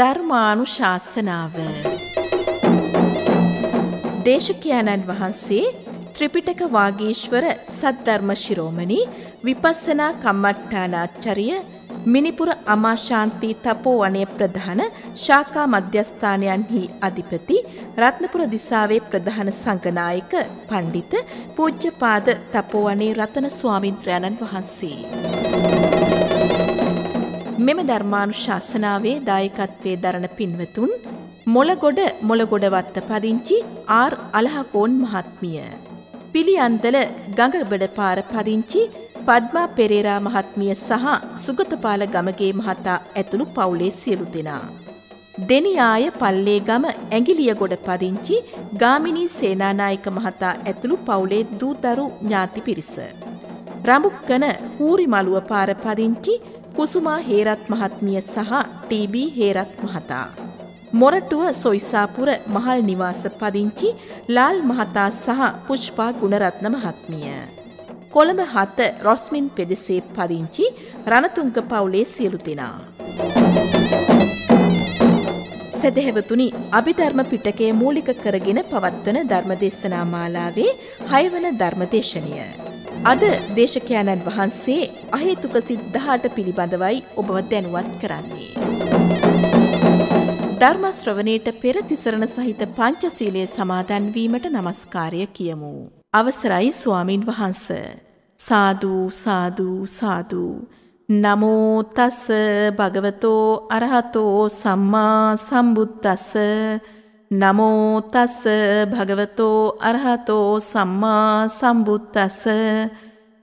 ධර්මානු ශාස්සනාව. දේශකයාණන් වහන්සේ ත්‍රිපිටක වාගේශ්වර සද්ධර්ම ශිරෝමණී විපස්සනා කම්මට්ටානාච්චරිය මිනිපුර අමාශාන්තී තපෝ වනය ප්‍රධාන ශාකා මධ්‍යස්ථානයන්හි අධිපති රත්නපුර දිසාවේ ප්‍රධාන සංගනායක පණ්ඩිත පූජ්‍යපාද තපෝවනේ රතන ස්වාමින්ත්‍රයණන් වහන්සේ. මෙම ධර්මානුශාසනාවේ දායකත්වයේ දරණ පින්වතුන් මොලගොඩ මොලගොඩ වත්ත පදිංචි ආර් අලහකෝන් මහත්මිය. පිළියන්දල ගඟබඩ පාර පදිංචි පද්මා පෙරේරා මහත්මිය සහ සුගතපාල ගමගේ මහතා ඇතුළු පවුලේ සියලු දෙනා. දෙනියාය පල්ලේ ගම ඇගිලිය ගොඩ පදිංචි ගාමිණී සේනානායක මහතා ඇතුළු පවුලේ දූතරු ඥාති පිරිස. රමුක්කන හූරි මළුව පාර පදිංචි කුසුමා හේරත් මහත්මිය සහ ටීබී හේරත් මහතා. මොරටුව සොයිසාපුර මහල් නිවාස පදිංචි ලාල් මහතා සහ පුෂ්පා ගුණරත්න මහත්මිය. කොළඹ හත රොස්මින් පෙදෙසේ පදිංචි රණතුංග පවුලේ සියලු දෙනා. සැදැහැවතුනි අභිධර්ම පිටකේ මූලික කරගෙන පවත්වන ධර්මදේශනා මාලාවේ හයවන ධර්මදේශනය. අද දේශකයාණන් වහන්සේ අහේතුක සිද්ධාට පිළිබඳවයි ඔබව දැනුවත් කරන්නේ. ධර්මශ්‍රවණයට පෙර තිසරණ සහිත පංචසීලයේ සමාදන්වීමට නමස්කාරය කියමු. අවසරයි ස්වාමින් වහන්ස. සාධූ සාධූ සාධූ. නමෝ තස්ස භගවතෝ අරහතෝ සම්මා සම්බුද්දස්ස නමෝ තස්ස භගවතෝ අරහතෝ සම්මා සම්බුද්දස්ස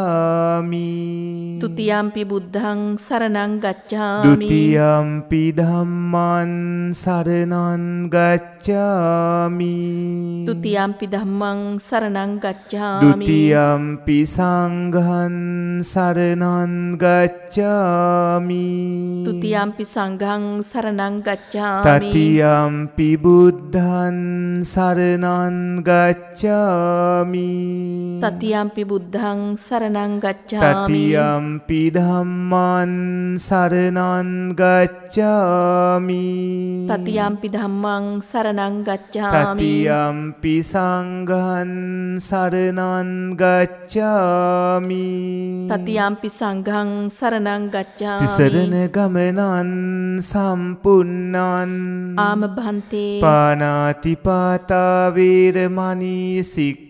ගච්ඡාමි තුතියම්පි බුද්ධං සරණං ගච්ඡාමි දුතියම්පි ධම්මං සරණං ගච්ඡාමි තුතියම්පි ධම්මං සරණං ගච්ඡාමි දුතියම්පි සංඝං සරණං ගච්ඡාමි තුතියම්පි සංඝං සරණං ගච්ඡාමි තතියම්පි බුද්ධං සරණං ගච්ඡාමි තතියම්පි බුද්ධං සරණං සරණං ගච්ඡාමි තතියම්පි ධම්මං සරණං ගච්ඡාමි තතියම්පි ධම්මං සරණං ගච්ඡාමි තතියම්පි සංඝං සරණං ගච්ඡාමි තතියම්පි සංඝං සරණං ගච්ඡාමි තිසරණ ගමනං සම්පුන්නං ආම භන්තේ පානාති පාතා වේරමණී සික්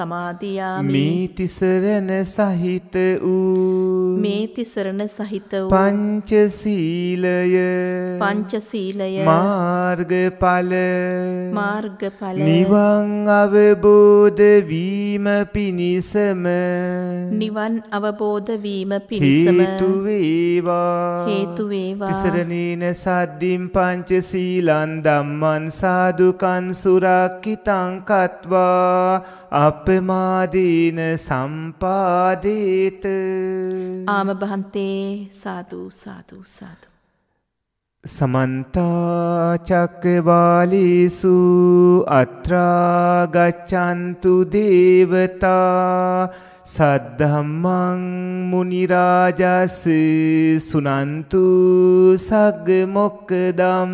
සමාදියාමි මේතිසරණ සහිත වූ මේතිසරණ සහිත වූ පංචශීලය පංචශීලය මාර්ගඵල මාර්ගඵල නිවන් අවබෝධ වීම පිණිසම නිවන් අවබෝධ වීම පිණිසම හේතු වේවා හේතු වේවා තිසරණේන සද්දින් පංචශීලං ධම්මං සාදුකං සුරක්කිතං කତ୍වා අප අපමාදීන සම්පාදීත ආම බහන්තේ සාදු සාදු සාදු සමන්තාචක්කවාලිසු අත්‍රාගච්චන්තු දේවතා සද්ධම්මං මුනිරාජස් සුනන්තු සග්ග මොක්කදම්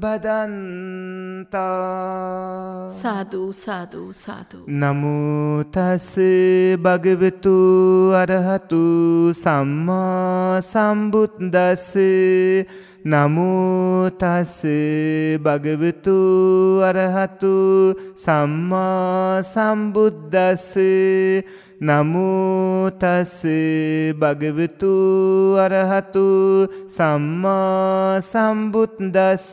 බදන්තා සාධූ සාධූ සාධූ නමුතස් භගවතු අරහතු සම්මා සම්බුද්දස නමුතස් භගවතු අරහතු සම්මා සම්බුද්දස නමුතස් භගවතු අරහතු සම්මා සම්බුද්දස්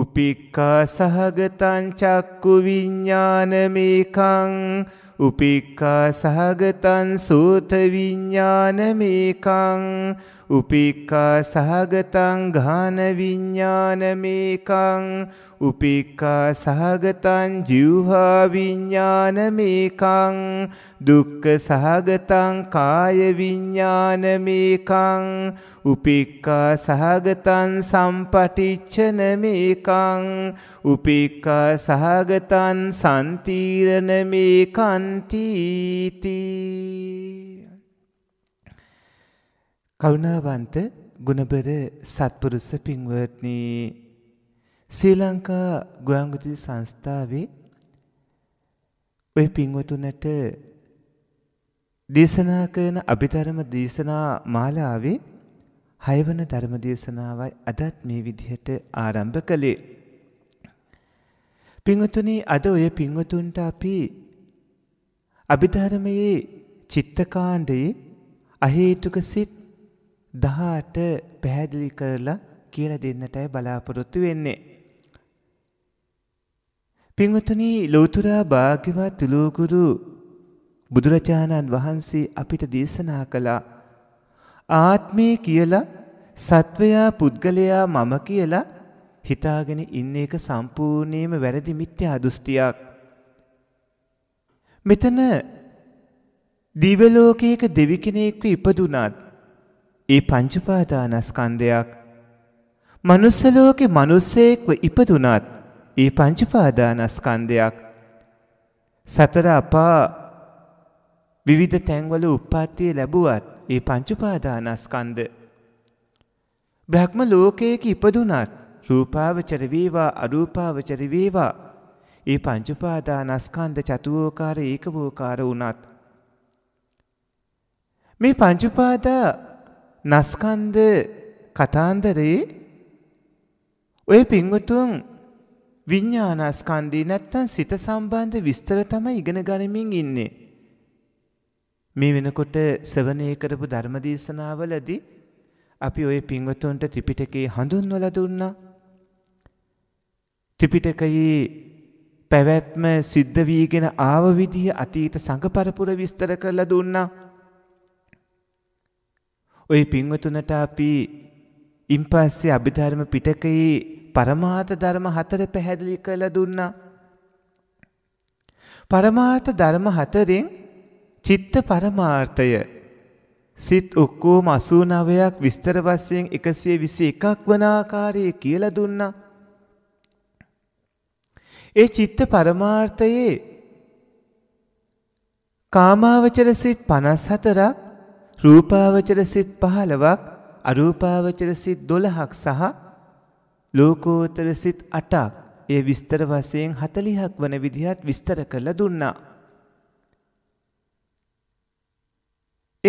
උපික්කා සහගතං චක්කු විඤ්ඤානමේකං උපික්කා සහගතං සෝත විඤ්ඤානමේකං උපේක්ඛා සහගතං ඝාන විඥානමේකං උපේක්ඛා සහගතං ජීවහා විඥානමේකං දුක්ඛ සහගතං කාය විඥානමේකං උපේක්ඛා සහගතං සම්පටිච්ඡනමේකං උපේක්ඛා සහගතං සම්තිරණමේකන්ති තී කරුණාවන්ත ගුණබර සත්පුරුෂ පින්වත්නි ශ්‍රී ලංකා ගුවන්විදුලි සංස්ථාවේ ඔය පින්වතුන්ට දේශනා කරන අභිධර්ම දේශනා මාලාවේ හයවන ධර්ම දේශනාවයි අදත් මේ විදිහට ආරම්භ කළේ. පින්වතුනි අද ඔය පින්වතුන්ට අපි අභිධර්මයේ චිත්තකාණ්ඩයේ අහේතුක සිත් දහට පැහැදිලි කරලා කියල දෙන්නටයි බලාපොරොත්තු වෙන්නේ. පින්වතුනි ලෝතුරා භාග්‍යවත් තුළූගුරු බුදුරජාණන් වහන්සේ අපිට දේශනා කළා ආත්මය කියලා සත්වයා පුද්ගලයා මම කියලා හිතාගෙන ඉන්න එක සම්පූර්ණයම වැරදි මිත්‍ය අදුෘෂ්ටියක්. මෙතන දිවලෝකයක දෙවි කෙනෙක්ව ඉපදුනාත් ඒ පංචුපාදානස්කන්ධයක් මනුස්සලෝකෙ මනුස්සයෙක්ව ඉපදුනත් ඒ පංචුපාදානස්කන්ධයක් සතර අපා විවිධ තැන්වල උප්පත්තිය ලැබුවත් ඒ පංචුපාදානස්කන්ද. බ්‍රහ්ම ලෝකයක ඉපදුනත් රූපාවචරවේවා අරූපාවචරවේවා ඒ පංචුපාදානස්කන්ද චතුවෝකාර ඒකවෝකාර වුණත්. මේ පංචුපාදා නස්කන්ද කතාන්දරේ ඔය පින්වතුන් විඤ්ඥානස්කන්දී නැත්තන් සිත සම්බන්ධ විස්තර තම ඉගෙන ගනිමින් ඉන්නේ. මේ වෙනකොට සවනය කරපු ධර්මදේශනාවලදී අපි ඔය පින්වතුන්ට ත්‍රිපිටකේ හඳුන්වල දුන්න. ත්‍රිපිටකයේ පැවැත්ම සිද්ධ වීගෙන ආව විදිහ අතීත සඟපරපුර විස්තර කරලා දුන්නා. ඔය පින්වතුනට අපි ඉන් පස්සේ අභිධර්ම පිටකයේ පරමාර්ථ ධර්ම හතර පැහැදිලි කළ දුන්නා. පරමාර්ථ ධර්ම හතරෙන් චිත්ත පරමාර්ථය සිත් ඔක්කෝම 89ක් විස්තර වශයෙන් 121ක් වන ආකාරයේ කියලා දුන්නා. ඒ චිත්ත පරමාර්ථයේ කාමාවචර සිත් 54ක් රූපාවචර සිත් 15ක් අරූපාවචර සිත් 12ක් සහ ලෝකෝත්තර සිත් 8ක් ඒ විස්තර වශයෙන් 40ක් වන විදිහත් විස්තර කරලා දුන්නා.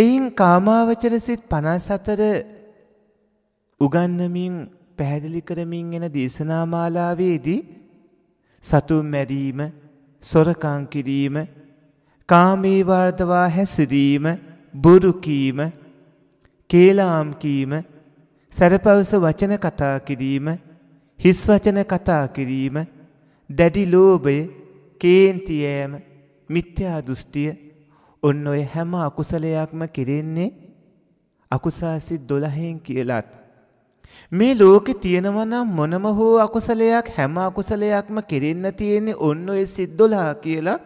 එයින් කාමාවචර සිත් 54 උගන්වමින් පැහැදිලි කරමින් එන දේශනා මාලාවේදී සතුන් මැරීම, සොරකම් කිරීම, කාමී වර්ධවා හැසිරීම බොරු කීම, කේලාම් කීම, සැරපවස වචන කතා කිරීම, හිස් වචන කතා කිරීම, දැඩි ලෝභය, කේන්ති යෑම, මිත්‍යා දෘෂ්ටිය ඔන්න ඔය හැම අකුසලයක්ම කෙරෙන්නේ අකුසාසි 12න් කියලාත් මේ ලෝකේ තියෙනවා නම් මොනම හෝ අකුසලයක් හැම අකුසලයක්ම කෙරෙන්න තියෙන්නේ ඔන්න ඔය සිත් 12 කියලා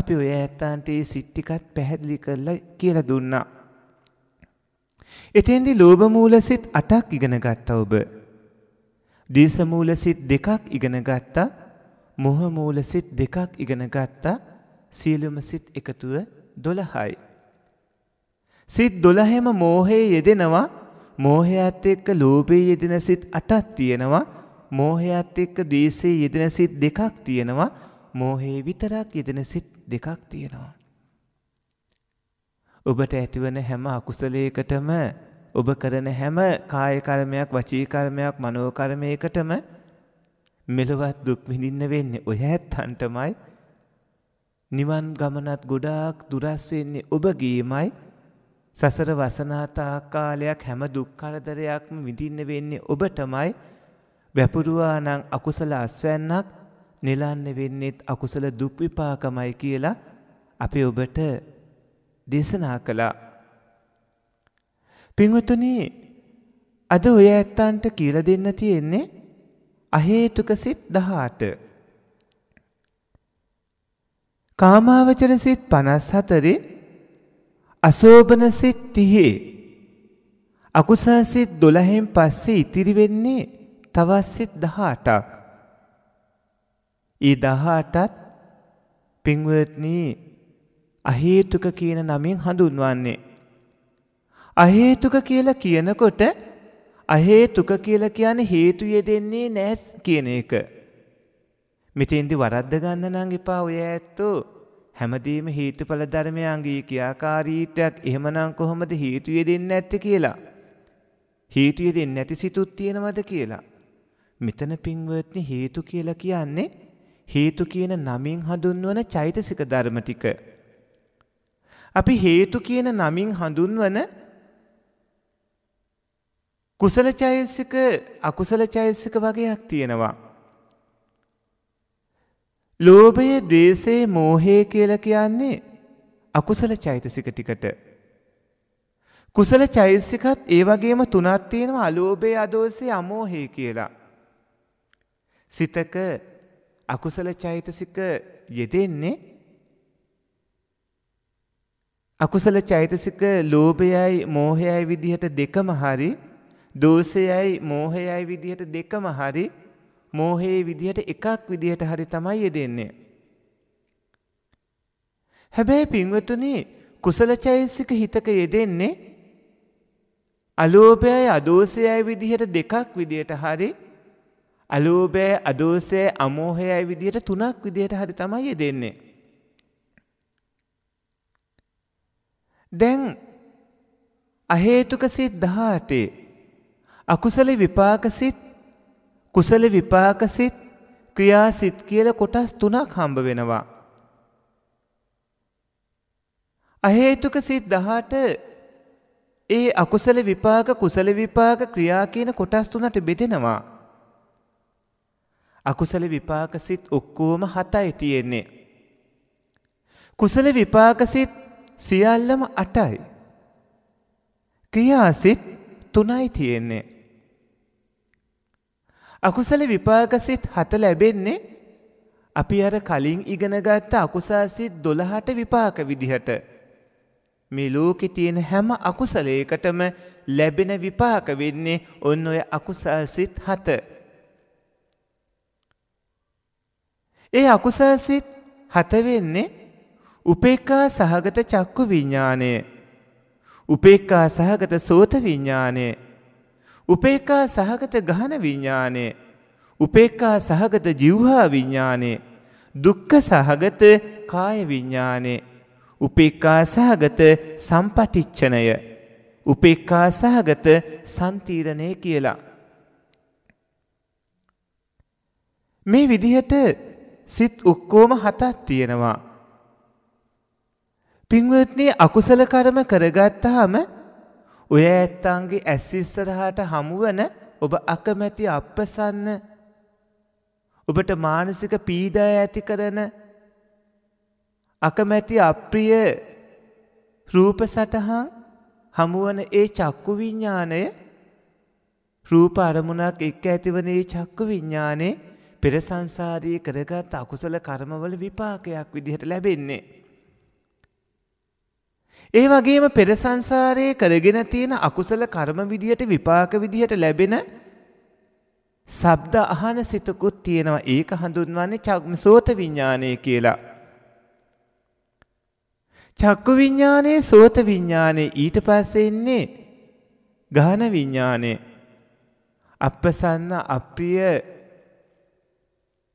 අපි ඔය ඇත්තාන්ට ඒ සිට්ටිකත් පැහැදිලි කරලා කියලා දුන්නා. එතෙන්දි ලෝභ මූල සිත් 8ක් ඉගෙන ගත්තා ඔබ. දීස මූල සිත් 2ක් ඉගෙන ගත්තා. මොහ මූල සිත් 2ක් ඉගෙන ගත්තා. සීලම සිත් එකතුව 12යි. සිත් 12ම මෝහයේ යෙදෙනවා. මෝහයත් එක්ක ලෝභයේ යෙදෙන සිත් 8ක් තියෙනවා. මෝහයත් එක්ක ද්වේෂයේ යෙදෙන සිත් 2ක් තියෙනවා. මෝහේ විතරක් යෙදෙන සිත් දෙකක් තියෙනවා. ඔබට ඇතිවන හැම අකුසලයකටම ඔබ කරන හැම කාය කර්මයක් වචී කර්මයක් මනෝ කර්මයකටම මෙලොවත් දුක් විඳින්න වෙන්නේ ඔය ඇත්තන්ටමයි නිවන් ගමනත් ගොඩාක් දුරස් වෙන්නේ ඔබ ගියමයි සසර වසනාතා කාලයක් හැම දුක් කරදරයක්ම විඳින්න වෙන්නේ ඔබටමයි වැපුරුවා නම් අකුසල අස්වැන්නක් නෙලන්න වෙන්නෙත් අකුසල දුප්විපාකමයි කියලා අපි ඔබට දේශනා කළා. පින්වතුනී අද ඔය ඇත්තන්ට කියල දෙන්න තියෙන්නේ අහේතුක සිත් දහාට. කාමාවචර සිත් පනස් හතරේ අසෝභන සිත් තිහේ. අකුසාසිත් දොළහෙන් පස්සේ ඉතිරිවෙන්නේ තවස්සිත් දහටක්. ඊ දහටත් පින්වත්නී අහේතුක කියන නමින් හඳුන්වන්නේ. අහේතුක කියලා කියනකොට අහේතුක කියලා කියන්නේ හේතු යෙදෙන්නේ නැහැ කියන එක. මෙතෙන්දි වරද්ද ගන්න නම් එපා ඔය ඇත්තෝ. හැමදේම හේතුඵල ධර්මයන්ගේ ක්‍රියාකාරීත්වයක් එහෙමනම් කොහොමද හේතු යෙදෙන්නේ නැත්තේ කියලා. හේතු යෙදෙන්නේ නැති සිතුත් තියෙනවද කියලා. මෙතන පින්වත්නි හේතු කියලා කියන්නේ හේතු කියන නමින් හඳුන්වන චෛතසික ධර්ම ටික. අපි හේතු කියන නමින් හඳුන්වන කුසල චෛතසික අකුසල චෛතසික වගේක් තියෙනවා. ලෝභය, ద్వේෂය, මෝහය කියලා කියන්නේ අකුසල චෛතසික ටිකට. කුසල චෛතසිකත් ඒ වගේම තුනක් තියෙනවා අලෝභය, අදෝසය, අමෝහය කියලා. සිතක අකුසල චෛතසික යෙදෙන්නේ අකුසල චෛතසික ලෝභයයි මෝහයයි විදිහට දෙකම හරි දෝෂයයි මෝහයයි විදිහට දෙකම හරි මෝහයේ විදිහට එකක් විදිහට හරි තමයි යෙදෙන්නේ. හැබැයි පින්වතුනි කුසල චෛතසික හිතක යෙදෙන්නේ අලෝභයයි අදෝෂයයි විදිහට දෙකක් විදිහට හරි අලෝභය, අදෝසය, අමෝහයයි විදිහට තුනක් විදිහට හරි තමයි දෙන්නේ. දැන් අහේතුක සිත් 18 අකුසල විපාක සිත් කුසල විපාක සිත් ක්‍රියා සිත් කියලා කොටස් තුනක් හම්බ වෙනවා. අහේතුක සිත් 18 ඒ අකුසල විපාක කුසල විපාක ක්‍රියා කියන කොටස් තුනට බෙදෙනවා. අකුසල විපාකසිත් ඔක්කෝම හතයි තියෙන්නේ. කුසල විපාකසිත් සියල්ලම අටයි. ක්‍රියාසිත් තුනයි තියෙන්නේ. අකුසල විපාකසිත් හත ලැබෙන්නේ අපි අර කලින් ඉගෙනගත්ත අකුසාසිත් දොළහට විපාක විදිහට. මේ ලෝකෙ තියෙන හැම අකුසලයකටම ලැබෙන විපාක වෙන්නේ ඔන්න ඔය අකුසාසිත් හත. ඒ අකුසල් සිත් හත වෙන්නේ උපේක්ඛා සහගත චක්කු විඥානය උපේක්ඛා සහගත සෝත විඥානය උපේක්ඛා සහගත ගහන විඥානය උපේක්ඛා සහගත ජීවහා විඥානය දුක්ඛ සහගත කාය විඥානය උපේක්ඛා සහගත සම්පටිච්ඡනය උපේක්ඛා සහගත සම්තිරණය කියලා මේ විදිහට සිත් ඔක්කෝම හතක් තියෙනවා. පින්වත්නි අකුසල කර්ම කරගත්තාම ඔය ඇත්තන්ගේ ඇස් ඉස්සරහාට හමුවන ඔබ අකමැති අප්‍රසන්න ඔබට මානසික පීඩා ඇති කරන අකමැති අප්‍රිය රූප සටහන් හමුවන ඒ චක්කු විඤ්ඥානය රූප අරමුණක් එක් ඇතිවන ඒ චක්කු විඤ්ඥානේ පෙර සංසාරයේ කරගත් අකුසල කර්මවල විපාකයක් විදිහට ලැබෙන්නේ. ඒ වගේම පෙර සංසාරයේ කරගෙන තියෙන අකුසල කර්ම විදිහට විපාක විදිහට ලැබෙන ශබ්ද අහන සිතකුත් තියෙනවා. ඒක හඳුන්වන්නේ චක්මසෝත විඥානය කියලා. චක්කු විඤ්ඥානයේ සෝත විඤ්ඥානය ඊට පස්සෙන්නේ ගාන විඤ්ඥානය අපසන්න අප්‍රිය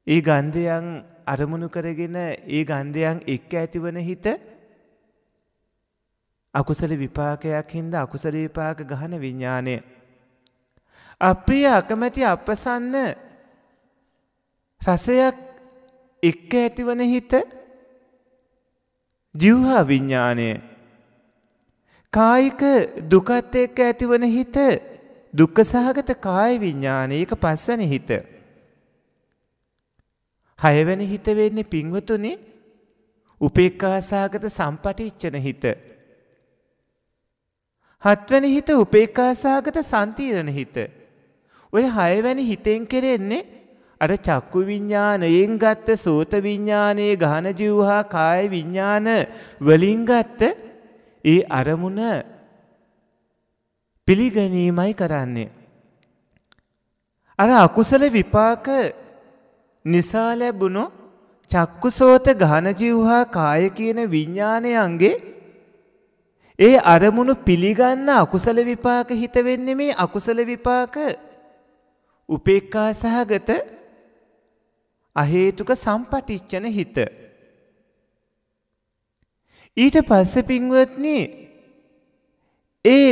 ඒ ගන්ධයන් අරමුණු කරගෙන ඒ ගන්ධයන් එක්ක ඇතිවන හිත අකුසල විපාකයක් හින්ද අකුසල විපාක ගහන විඤ්ඥානය. අප්‍රිය අකමැති අපසන්න රසයක් එක්ක ඇතිවන හිත ජිව්හා විඤ්ඥානය. කායික දුකත් එක්ක ඇතිවන හිත දුක්ක සහගත කාය විඤ්ඥානයක පස්සන හිත. හයවැනි හිත වෙන්නේ පින්වතුනි උපේක්ඛාසහගත සම්පටිච්ඡන හිත. හත්වැනි හිත උපේක්ඛාසහගත සම්තිරණ හිත. ඔය හයවැනි හිතෙන් කෙරෙන්නේ අර චක්කු විඤ්ඥානයෙන් ගත්ත සෝත විඤ්ඥානයේ ගානජවහා කාය විඤ්ඥාන වලින් ගත්ත ඒ අරමුණ පිළිගැනීමයි කරන්නේ. අර අකුසල විපාක නිසා ලැබුණු චක්කුසෝත ගාන ජීවහා කාය කියන විඥානයන්ගේ ඒ අරමුණු පිළිගන්න අකුසල විපාක හිත වෙන්නේ මේ අකුසල විපාක උපේක්ඛා සහගත අහේතුක සම්පටිච්ඡන හිත ඊට පස්සේ පින්වත්නි ඒ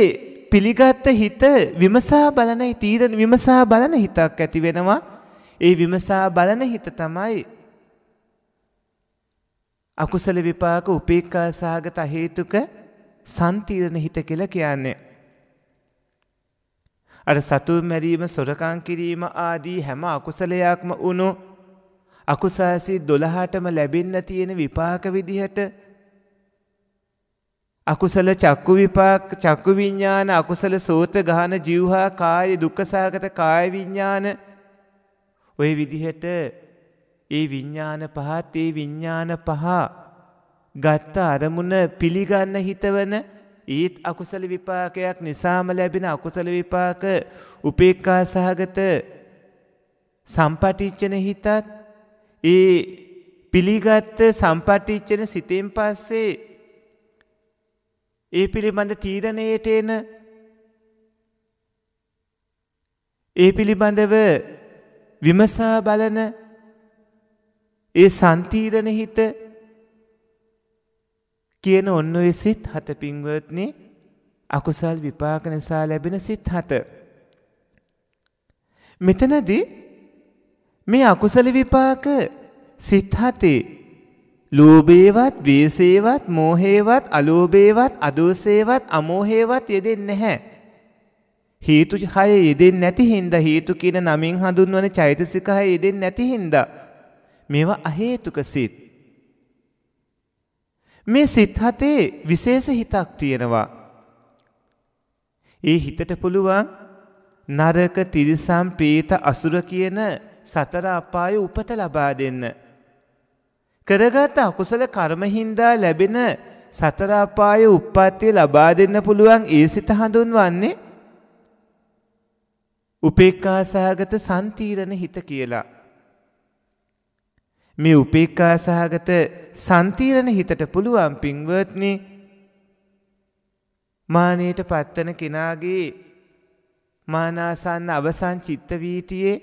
පිළිගත් හිත විමසා බලන තීරණ විමසා බලන හිතක් ඇති වෙනවා ඒ විමසා බලන හිත තමයි අකුසල විපාක උපේක්ඛා සහගත හේතුක සම්තිරණ හිත කියලා කියන්නේ. අර සතුන් මැරීම, සොරකම් කිරීම ආදී හැම අකුසලයක්ම වුණු අකුසාසී 12ටම ලැබෙන්න තියෙන විපාක විදිහට අකුසල චක්කු විපාක චක්කු විඥාන අකුසල සෝත ගාන ජීවහා කාය දුක්ඛ සහගත කාය විඥාන ඔය විදිහට ඒ විඤ්ඥාන පහත් ඒ විඤ්ඥාන පහ ගත්ත අරමුණ පිළිගන්න හිතවන ඊත් අකුසල විපාකයක් නිසාම ලැබෙන අකුසල විපාක උපේක්කා සහගත සම්පටිච්චන හිතත් ඒ පිළිගත්ත සම්පටිච්චන සිතෙන් පස්සේ ඒ පිළිබඳ තීරණයට එන ඒ පිළිබඳව විමසා බලන ඒ සන්තීරණ හිත කියන ඔන්න ඔය සිත් හත පින්වත්නේ අකුසල් විපාක නිසා ලැබෙන සිත් හත. මෙතනදී මේ අකුසල විපාක සිත් හතේ ලෝභේවත් ද්වේෂේවත් මෝහේවත් අලෝභේවත් අදෝසේවත් අමෝහේවත් යෙදෙන්නේ නැහැ. හේතු හය යෙදෙන්නේ නැති හින්දා හේතු කියන නමින් හඳුන්වන චෛතසික හය යෙදෙන්නේ නැති හින්දා මේවා අහේතුක සිත්. මේ සිත් හතේ විශේෂ හිතක් තියෙනවා. ඒ හිතට පුළුවන් නරක තිරිසම් ප්‍රීත අසුර කියන සතර අපාය උපත ලබා දෙන්න. කරගත අකුසල කර්මහින්දා ලැබෙන සතර අපාය උප්පත්තිය ලබා දෙන්න පුළුවන් ඒ සිත හඳුන්වන්නේ උපේක්ඛාසහගත සම්තිරණ හිත කියලා. මේ උපේක්ඛාසහගත සම්තිරණ හිතට පුළුවන් පින්වත්නි මානෙයට පත්තන කෙනාගේ මානාසන්න අවසන් චිත්ත වීතියේ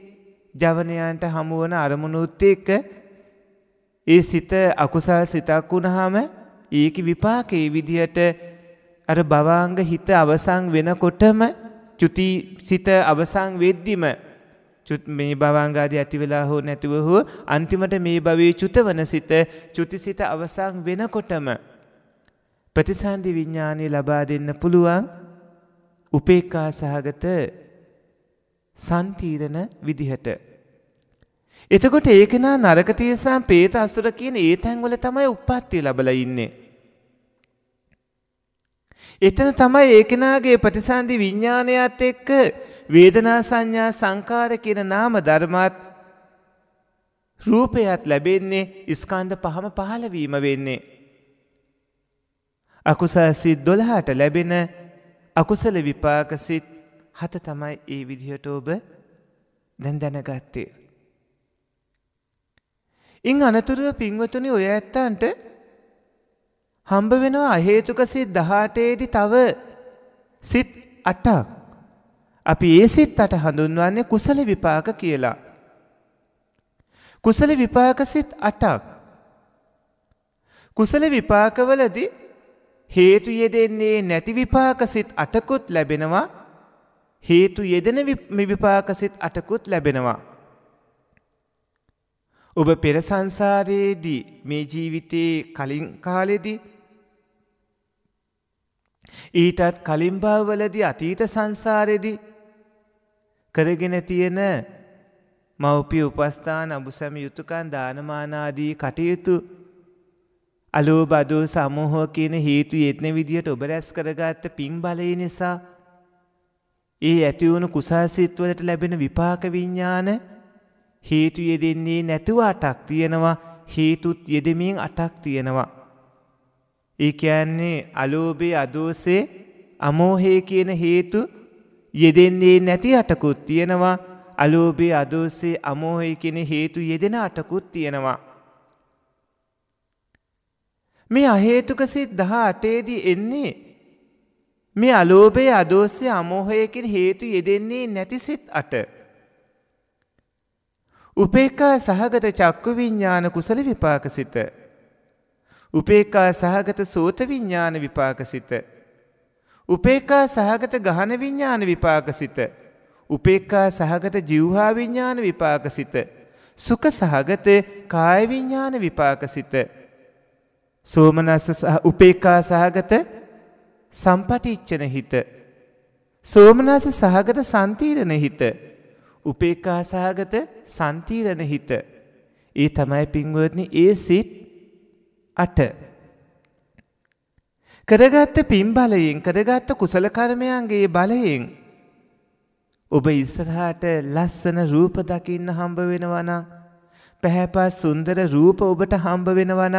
ජවනයන්ට හමුවන අරමුණුත් එක්ක ඒ සිත අකුසල් සිතක් වුණාම ඒක විපාකේ විදියට අර භවාංග හිත අවසන් වෙනකොටම චුති සිත අවසන් වෙද්දිම මේ භවංගාදී ඇති වෙලා හෝ නැතිව හෝ අන්තිමට මේ භවයේ චුතවන සිත චුතිසිත අවසන් වෙනකොටම ප්‍රතිසන්දි විඥානය ලබා දෙන්න පුළුවන් උපේක්ඛා සහගත සම්තිරණ විදිහට එතකොට ඒකෙනා නරක තියසම් പ്രേත අසුර කියන ඒ තැන්වල තමයි උප්පත්ති ලැබලා ඉන්නේ එතන තමයි ඒකෙනාගේ ප්‍රතිසන්දි විඤ්ඥානයත් එක්ක වේදනා සංඥා සංකාර කියන නාම ධර්මත් රූපයත් ලැබෙන්නේ ඉස්කන්ධ පහම පහළවීම වෙන්නේ. අකුසසිත් දොළහට ලැබෙන අකුසල විපාකසිත් හත තමයි ඒ විදිහට ඔබ දැන් දැනගත්තේ. ඉං අනතුරුව පින්වතුනි ඔය ඇත්තන්ට හම්බ වෙනවා අහේතුක සිත් 18ේදී තව සිත් 8ක්. අපි ඒ සිත් 8 හඳුන්වන්නේ කුසල විපාක කියලා. කුසල විපාක සිත් 8ක්. කුසල විපාකවලදී හේතු යෙදෙන්නේ නැති විපාක සිත් 8කුත් ලැබෙනවා. හේතු යෙදෙන විපාක සිත් 8කුත් ලැබෙනවා. ඔබ පෙර සංසාරයේදී මේ ජීවිතයේ කලින් කාලෙදී ඊටත් කලින් භවවලදී අතීත සංසාරෙදී කරගෙන තියෙන මව්පිය උපස්ථාන අබුසැම යුතුයකන් දානමානාදී කටයුතු අලෝ බදෝ සමූහෝ කියන හේතු යෙත්න විදිහට ඔබ රැස් කරගත්ත පින් බලය නිසා ඒ ඇති වුණු කුසාසිත වලට ලැබෙන විපාක විඥාන හේතු යෙදෙන්නේ නැතුව අටක් තියෙනවා හේතුත් යෙදෙමින් අටක් තියෙනවා ඒ කියන්නේ අලෝභේ අදෝසේ අමෝහය කියන හේතු යෙදෙන්නේ නැති අටකුත් තියෙනවා අලෝභේ අදෝසේ අමෝහය කියන හේතු යෙදෙන අටකුත් තියෙනවා. මේ අහේතුක සිත් දහ අටේදී එන්නේ මේ අලෝභය අදෝසය අමෝහයකින් හේතු යෙදෙන්නේ නැතිසිත් අට. උපේකා සහගත චක්කු විඤ්ඥාන කුසල විපාක සිත. උපේක්ඛා සහගත සෝත විඥාන විපාකසිත. උපේක්ඛා සහගත ගහන විඥාන විපාකසිත. උපේක්ඛා සහගත ජීවහා විඥාන විපාකසිත. සුඛ සහගත කාය විඥාන විපාකසිත. සෝමනස්ස සහ උපේක්ඛා සහගත සම්පටිච්ඡන හිත. සෝමනස්ස සහගත සම්තිරණ හිත. උපේක්ඛා සහගත සම්තිරණ හිත. ඒ තමයි පින්වත්නි ඒ සිත් අට. කරගත්ත පින් බලයෙන් කරගත්ත කුසල කර්මයන්ගේ බලයෙන් ඔබ ඉස්සරහාට ලස්සන රූප දකින්න හම්බ වෙනවනම් පැහැපා සුන්දර රූප ඔබට හම්බ වෙනවනම්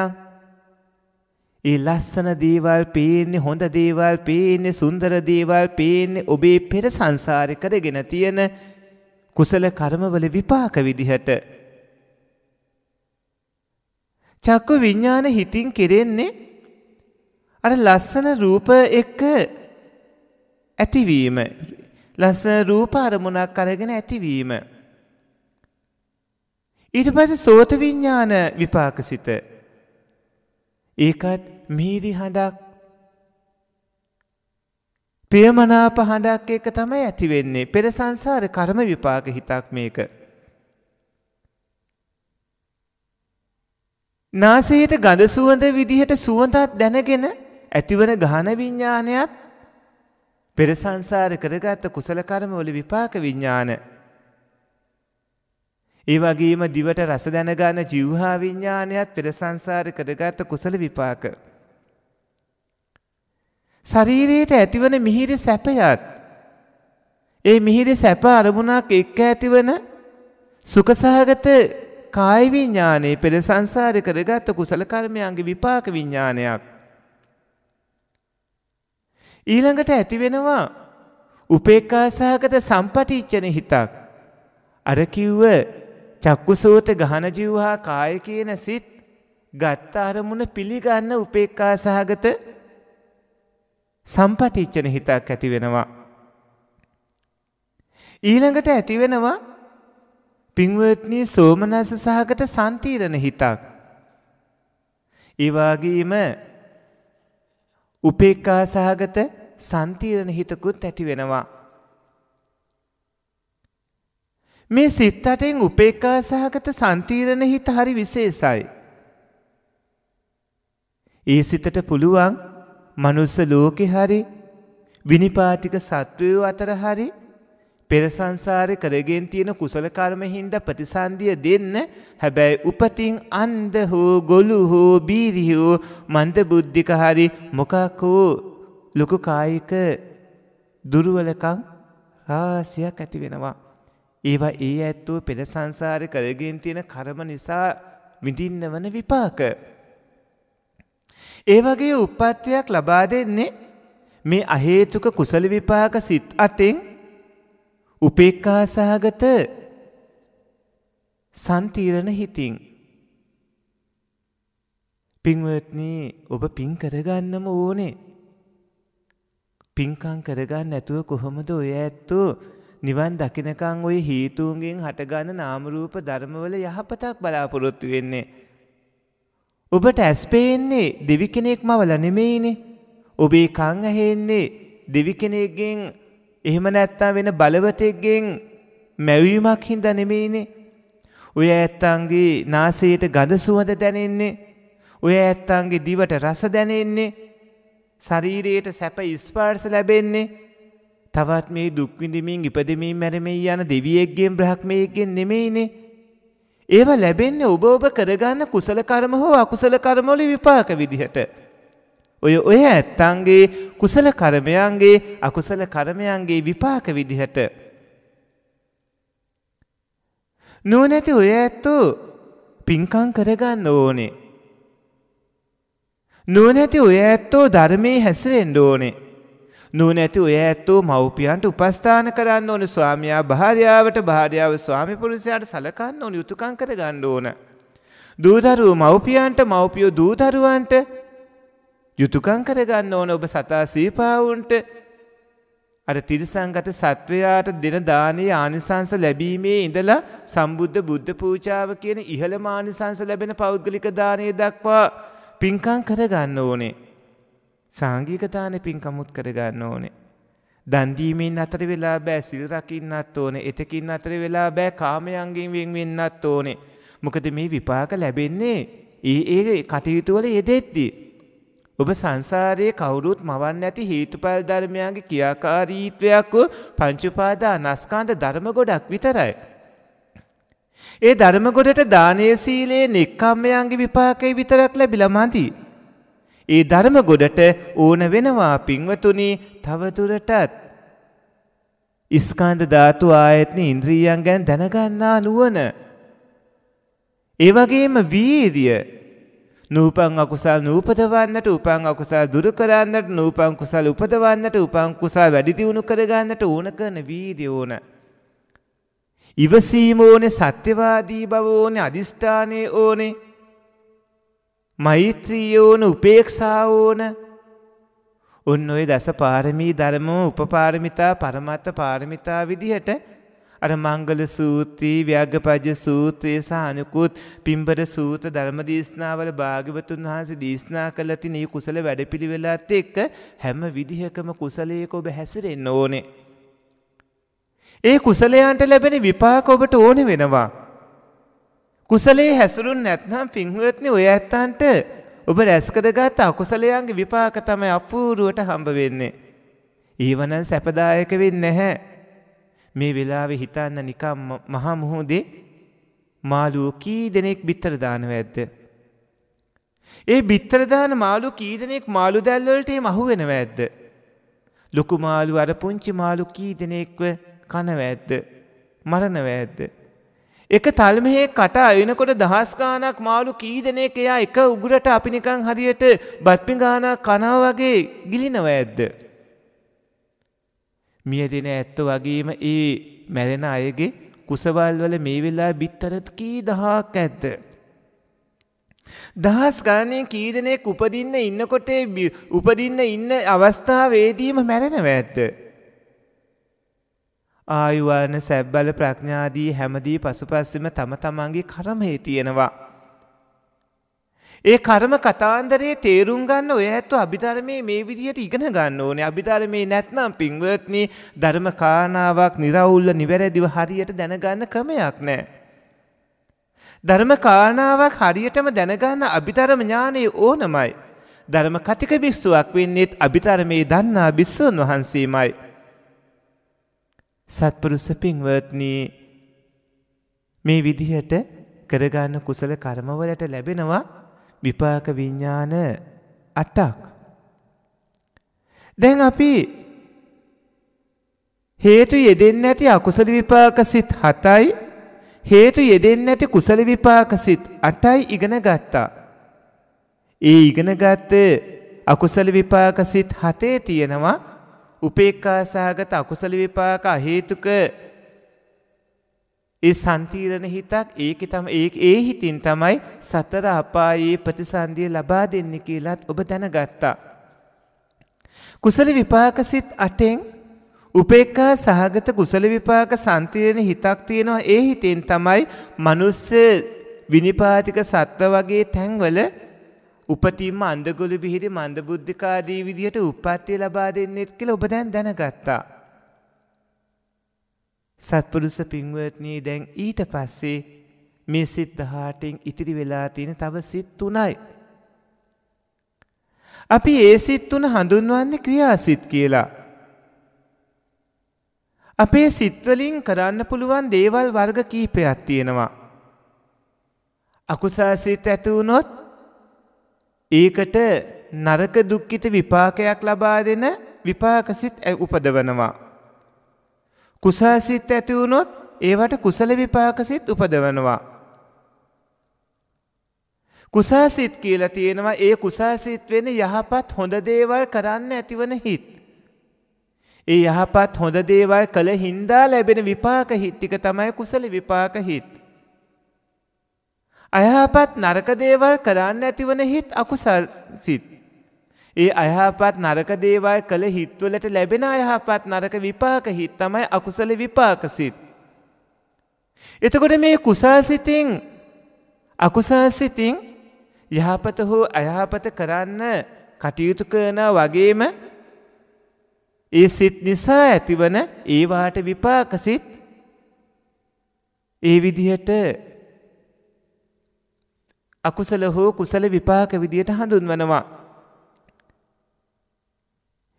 ඒ ලස්සන දේවල් පේන්නේ හොඳ දේවල් පේන්නේ සුන්දර දේවල් පේන්නේ ඔබේ පෙර සංසාරේ කරගෙන තියෙන කුසල කර්මවල විපාක විදිහට චක්කු විඤ්ඥාන හිතින් කෙරෙන්නේ අර ලස්සන රූප එක්ක ඇතිවීම ලස්සන රූප අරමුණක් අරගෙන ඇතිවීම. ඊට පස සෝත විඤ්ඥාන විපාකසිත ඒකත් මීරි හඬක් ප්‍රියමනාප හඬක් එක තමයි ඇතිවෙන්නේ පෙර සංසාර කරම විපාක හිතක් මේක. නාසයට ගඳ සුවඳ විදිහට සුවඳක් දැනගෙන ඇතිවන ගාන විඤ්ඥානයත් පෙර සංසාර කරගත්ත කුසල කර්මවල විපාක විඤ්ඥාන. ඒ වගේම දිවට රස දැනගාන ජිව්හා විඤ්ඥානයත් පෙර සංසාර කරගත්ත කුසල විපාක. ශරීරයට ඇතිවන මිහිරි සැපයත්. ඒ මිහිරි සැප අරමුණක් එක්ක ඇතිවන සුකසහගත කාය විඥානයේ පෙර සංසාරේ කරගත් කුසල කර්මයන්ගේ විපාක විඥානයක්. ඊළඟට ඇති වෙනවා උපේක්ඛා සහගත සම්පටිච්ඡන හිතක්. අර කිව්ව චක්කුසෝත ගහන ජීවහා කාය කියන සිත් ගත්ත අරමුණ පිළිගන්න උපේක්ඛා සහගත සම්පටිච්ඡන හිතක් ඇති වෙනවා. ඊළඟට ඇති වෙනවා පින්වත්නී සෝමනස සහගත සන්තීරණ හිතක්. ඒවාගේම උපේක්කා සහගත සන්තීරණ හිතකුත් ඇති වෙනවා. මේ සිත් අටෙන් උපේක්කා සහගත සන්තීරණ හිත හරි විශේෂයි. ඒ සිතට පුළුවන් මනුස්ස ලෝකෙ හරි විනිපාතික සත්වයෝ අතර හරි පෙර සංසාරේ කරගෙන තියෙන කුසල කර්මෙහිඳ ප්‍රතිසන්දිය දෙන්න හැබැයි උපතින් අන්ධ හෝ ගොළු හෝ බීරි හෝ මන්ද බුද්ධික හරි මොකක් හෝ ලොකු කායික දුර්වලකම් රාසියක් ඇති වෙනවා ඒවා ඒ ඇත්තෝ පෙර සංසාරේ කරගෙන තියෙන කර්ම නිසා විඳින්න වන විපාක ඒ වගේ උප්පත්තියක් ලබා දෙන්නේ මේ අහේතුක කුසල විපාක සිත් අටෙන් උපේක්ඛා සහගත සම්තිරණ හිතින් පින්වත්නි ඔබ පින් කරගන්නම ඕනේ පින්කම් කරගන්න නැතුව කොහොමද ඔය ඇත්තෝ නිවන් දකිනකන් ওই හේතුන්ගෙන් හටගන්න නාම රූප ධර්මවල යහපතක් බලාපොරොත්තු වෙන්නේ ඔබට ඇස් පේන්නේ දෙවි කෙනෙක් මවල නෙමෙයිනේ ඔබේ කන් ඇහෙන්නේ දෙවි කෙනෙක්ගෙන් එහෙම නැත්තා වෙන බලවතෙක්ගෙන් මැවීමක් හින්ද නෙමෙයිනේ. ඔය ඇත්තන්ගේ නාසයට ගඳ සුවඳ දැනෙන්නේ. ඔය ඇත්තන්ගේ දිවට රස දැනෙන්නේ. ශරීරයට සැප ස්පර්ශ ලැබෙන්නේ. තවත් මේ දුක් විඳින්මින් ඉපදෙමින් මැරෙමින් යන දෙවියෙක්ගෙන් බ්‍රහ්මයෙක්ගෙන් නෙමෙයිනේ. ඒව ලැබෙන්නේ ඔබ ඔබ කරගන්න කුසල කර්ම හෝ අකුසල කර්ම වල විපාක විදිහට. ඔය ඔය ඇත්තන්ගේ කුසල කර්මයන්ගේ අකුසල කර්මයන්ගේ විපාක විදිහට. නුවනැති ඔය ඇත්තෝ පින්කං කරගන්න ඕනේ. නුවනැති ඔය ඇත්තෝ ධර්මයේ හැසිරෙන්ඩ ඕනේ. නුවනැති ඔය ඇත්තෝ මව්පියන්ට උපස්ථාන කරන්න ඕන ස්වාමයා භාරයාාවට භාරයාාව ස්වාමිපුරුෂයාට සලකන්න ඕන යුතුකං කර ගණ්ඩ ඕන. දූදරුව මව්පියන්ට මව්පියෝ දූදරුවන්ට යුතුයකම් කරගන්න ඕන ඔබ සතා සීපාවුන්ට අර තිරිසංගත සත්වයාට දෙන දානයේ ආනිසංස ලැබීමේ ඉඳලා සම්බුද්ධ බුද්ධ පූජාව කියන ඉහළම ආනිසංස ලැබෙන පෞද්ගලික දානය දක්වා පින්කම් කරගන්න ඕනේ. සාංගික දාන පින්කමුත් කරගන්න ඕනේ. දන් දීමෙන් අතර වෙලා බෑ සිල් රකින්නත් ඕනේ. එතකින් අතර වෙලා බෑ කාමයන්ගෙන් වෙන් වෙන්නත් ඕනේ. මොකද මේ විපාක ලැබෙන්නේ ඒ ඒ කටයුතු වල යෙදෙද්දී ඔබ සංසාරයේ කවුරුත් මවන්න ඇති හේතුඵල ධර්මයන්ගේ ක්‍රියාකාරීත්වයක් වූ පංච උපාදාන අස්කන්ධ ධර්ම ගොඩක් විතරයි. ඒ ධර්ම ගොඩට දානීය සීලේ නික්කම්මයන්ගේ විපාකේ විතරක් ලැබිලා මදි. ඒ ධර්ම ගොඩට ඕන වෙනවා පින්වතුනි තව දුරටත් ස්කන්ධ ධාතු ආයතන ඉන්ද්‍රියයන් ගැන දැනගන්නා නුවණ ඒ වගේම වීර්ය නූපං අකුසල් නූපදවන්නට උපං අකුසල් දුරු කරන්නට නූපං කුසල් උපදවන්නට උපං කුසල් වැඩි දියුණු කරගන්නට ඕන කරන වීදී ඕන. ඉවසීම ඕනේ සත්‍යවාදී බව ඕනේ අදිෂ්ඨානේ ඕනේ. මෛත්‍රී ඕන උපේක්ෂා ඕන. ඔන්න ඔය දස පාරමී ධර්මෝ උපපාරමිතා පරමත්ත පාරමිතා විදිහට අර මංගල සූත්‍රී ව්‍යග්ගපජ්ජ සූත්‍රයේ සහ අනිකුත් පින්බර සූත්‍ර ධර්ම දේශනාවල භාග්‍යවතුන් වහන්සේ දේශනා කළ තියෙන මේ කුසල වැඩපිළිවෙලත් එක්ක හැම විදිහකම කුසලයක ඔබ හැසිරෙන්න ඕනේ. ඒ කුසලයන්ට ලැබෙන විපාක ඔබට ඕනේ වෙනවා. කුසලේ හැසුරුන් නැත්නම් පින්වත්නි ඔය ඇත්තන්ට ඔබ රැස්කරගත් අකුසලයන්ගේ විපාක තමයි අපූරුවට හම්බ වෙන්නේ. ඊවනම් සැපදායක වෙන්නේ නැහැ. මේ වෙලාවේ හිතන්න නිකම් මහා මුහුදේ මාළුව කී දෙනෙක් බිත්තර දානවා ඇද්ද? ඒ බිත්තර දාන මාළු කී දෙනෙක් මාළු දැල් වලට එහෙම අහු වෙනවා ඇද්ද? ලොකු මාළු අර පුංචි මාළු කී දෙනෙක්ව කනවා ඇද්ද? මරනවා ඇද්ද? එක තල්මෙහේ කට අයනකොට දහස් ගානක් මාළු කී දෙනෙක් එයා එක උගුරට අපි නිකන් හරියට බත් පිඟානක් කනවා වගේ ගිලිනවා ඇද්ද මියදින ඇත්ත වගේම ඒ මැරෙන අයගේ කුසවල් වල මේ වෙලා බිත්තරත් කී දහාක් ඇද්ද. දහස් ගණනය කී දෙනෙක් උපදින්න ඉන්නකොට උපදින්න ඉන්න අවස්ථාවේදීම මැරෙනව ඇත්ද. ආයුවර්ණ සැබ්බල ප්‍රඥාදී හැමදී පසුපස්සෙම තම තමන්ගේ කරමහේ තියෙනවා. ඒ කර්ම කතාන්දරයේ තේරුම් ගන්න ඔය ඇත්තු අභිධර්මයේ මේ විදිහට ඉගෙන ගන්න ඕනේ. අභිධර්මයේ නැත්නම් පින්වත්නි ධර්ම කාරණාවක් निराවුල්ව නිවැරදිව හරියට දැනගන්න ක්‍රමයක් නැහැ. ධර්ම කාරණාවක් හරියටම දැනගන්න අභිධර්ම ඥානෙ ඕනමයි. ධර්ම කතික භික්ෂුවක් වෙන්නේත් අභිධර්මයේ දන්නා භික්ෂුන් වහන්සේමයි. සත්පුරුෂ පින්වත්නි මේ විදිහට කරගන්න කුසල කර්මවලට ලැබෙනවා විපාක විඤ්ඥාන අටක්. දැන් අපි හේතු යෙදෙන් ඇති අකුසල විපාක සිත් හතයි හේතු යෙදෙන් ඇති කුසල විපාක සිත් අටයි ඉගෙන ගත්තා. ඒ ඉගෙන ගත්තේ අකුසල විපාක සිත් හතේ තියෙනවා උපේක්ඛා සහගත අකුසල විපාක හේතුක ඒ සන්තීරණ හිතක් ඒක තම ඒ ඒ හිතින් තමයි සතර අපායේ ප්‍රතිසන්දිය ලබා දෙන්න කියලත් ඔබ දැනගත්තා. කුසල විපාකසිත් අටෙන් උපේක්ඛා සහගත කුසල විපාක සන්තීරණ හිතක් තියෙනවා ඒ හිතෙන් තමයි මනුස්ස විනිපාතික සත්ත්ව වගේ තැන්වල උපතින්ම අන්දගොළු බිහිදි මන්දබුද්ධිකාදී විදියට උප්පත්තිය ලබා දෙන්නෙත් කියලා ඔබ දැන් දැනගත්තා. සත්පුරුස පින්වත්නී දැන් ඊට පස්සේ මේ සිත් දහටෙන් ඉතිරි වෙලා තියෙන තව සිත් තුනයි. අපි ඒ සිත් තුන හඳුන්වන්නේ ක්‍රියාසිත් කියලා. අපේ සිත්වලින් කරන්න පුළුවන් දේවල් වර්ග කීපයක් තියෙනවා. අකුසාසිත ඇතිවුණොත් ඒකට නරක දුක්කිත විපාකයක් ලබා දෙන විපාකසිත් උපදවනවා. කුසාසිත ඇති වුණොත් ඒවට කුසල විපාකසිත උපදවනවා. කුසාසිත කියලා තියෙනවා ඒ කුසාසිත වෙන යහපත් හොඳ දේවල් කරන්න ඇතිවන හිත්. ඒ යහපත් හොඳ දේවල් කළ හින්දා ලැබෙන විපාක හිත්තික තමයි කුසල විපාක හිත්. අයහපත් නරක දේවල් කරන්න ඇතිවන හිත් අකුසල් සිත්. ඒ අයහපත් නරක දේවල් කළ හිත්වලට ලැබෙන අයහපත් නරක විපාක හිත් තමයි අකුසල විපාකසිත්. එතකොට මේ කුසාසිතින් අකුසාසිතින් යහපත හෝ අයහපත කරන්න කටයුතු කරන වගේම ඒ සිත් නිසා ඇතිවන ඒවාට විපාකසිත් ඒ විදිහට අකුසල හෝ කුසල විපාක විදියට හඳුන්වනවා.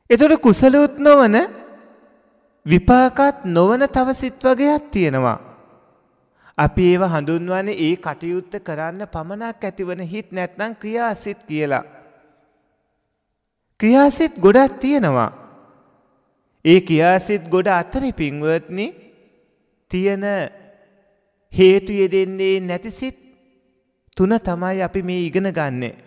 එතොට කුසලුත් නොවන විපාකත් නොවන තවසිත් වගේයක් තියෙනවා. අපි ඒව හඳුන්වන ඒ කටයුත්ත කරන්න පමණක් ඇතිවන හිත් නැත්නම් ක්‍රියාසිත් කියලා. ක්‍රියාසිත් ගොඩක් තියෙනවා. ඒ ක්‍රියාසිත් ගොඩ අතරි පින්වත්නි තියෙන හේතු යෙදෙන්නේ නැතිසිත් තුන තමයි අපි මේ ඉගෙන ගන්නේ.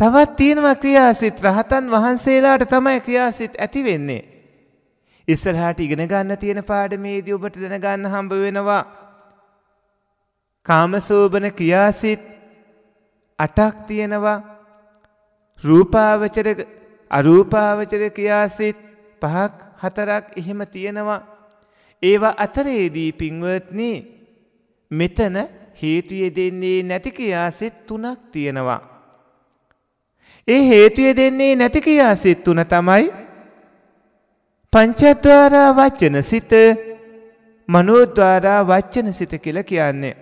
තවත් තියෙනවා ක්‍රියාසිත රහතන් වහන්සේලාට තමයි ක්‍රියාසිත ඇති වෙන්නේ. ඉස්සරහට ඉගෙන ගන්න තියෙන පාඩමේදී ඔබට දැනගන්න හම්බ වෙනවා. කාමසෝබන ක්‍රියාසිත අටක් තියෙනවා. රූපාවචර අරූපාවචර ක්‍රියාසිත පහක් හතරක් එහෙම තියෙනවා. ඒවා අතරේදී පින්වත්නි මෙතන හේතුය දෙන්නේ නැති ක්‍රියාසිත තුනක් තියෙනවා. ඒ හේතුය දෙන්නේ නැති කියා සිත් තුන තමයි පංචද්වාරා වච්චන සිත මනෝද්වාරා වච්චන සිත කියල කියන්නේ.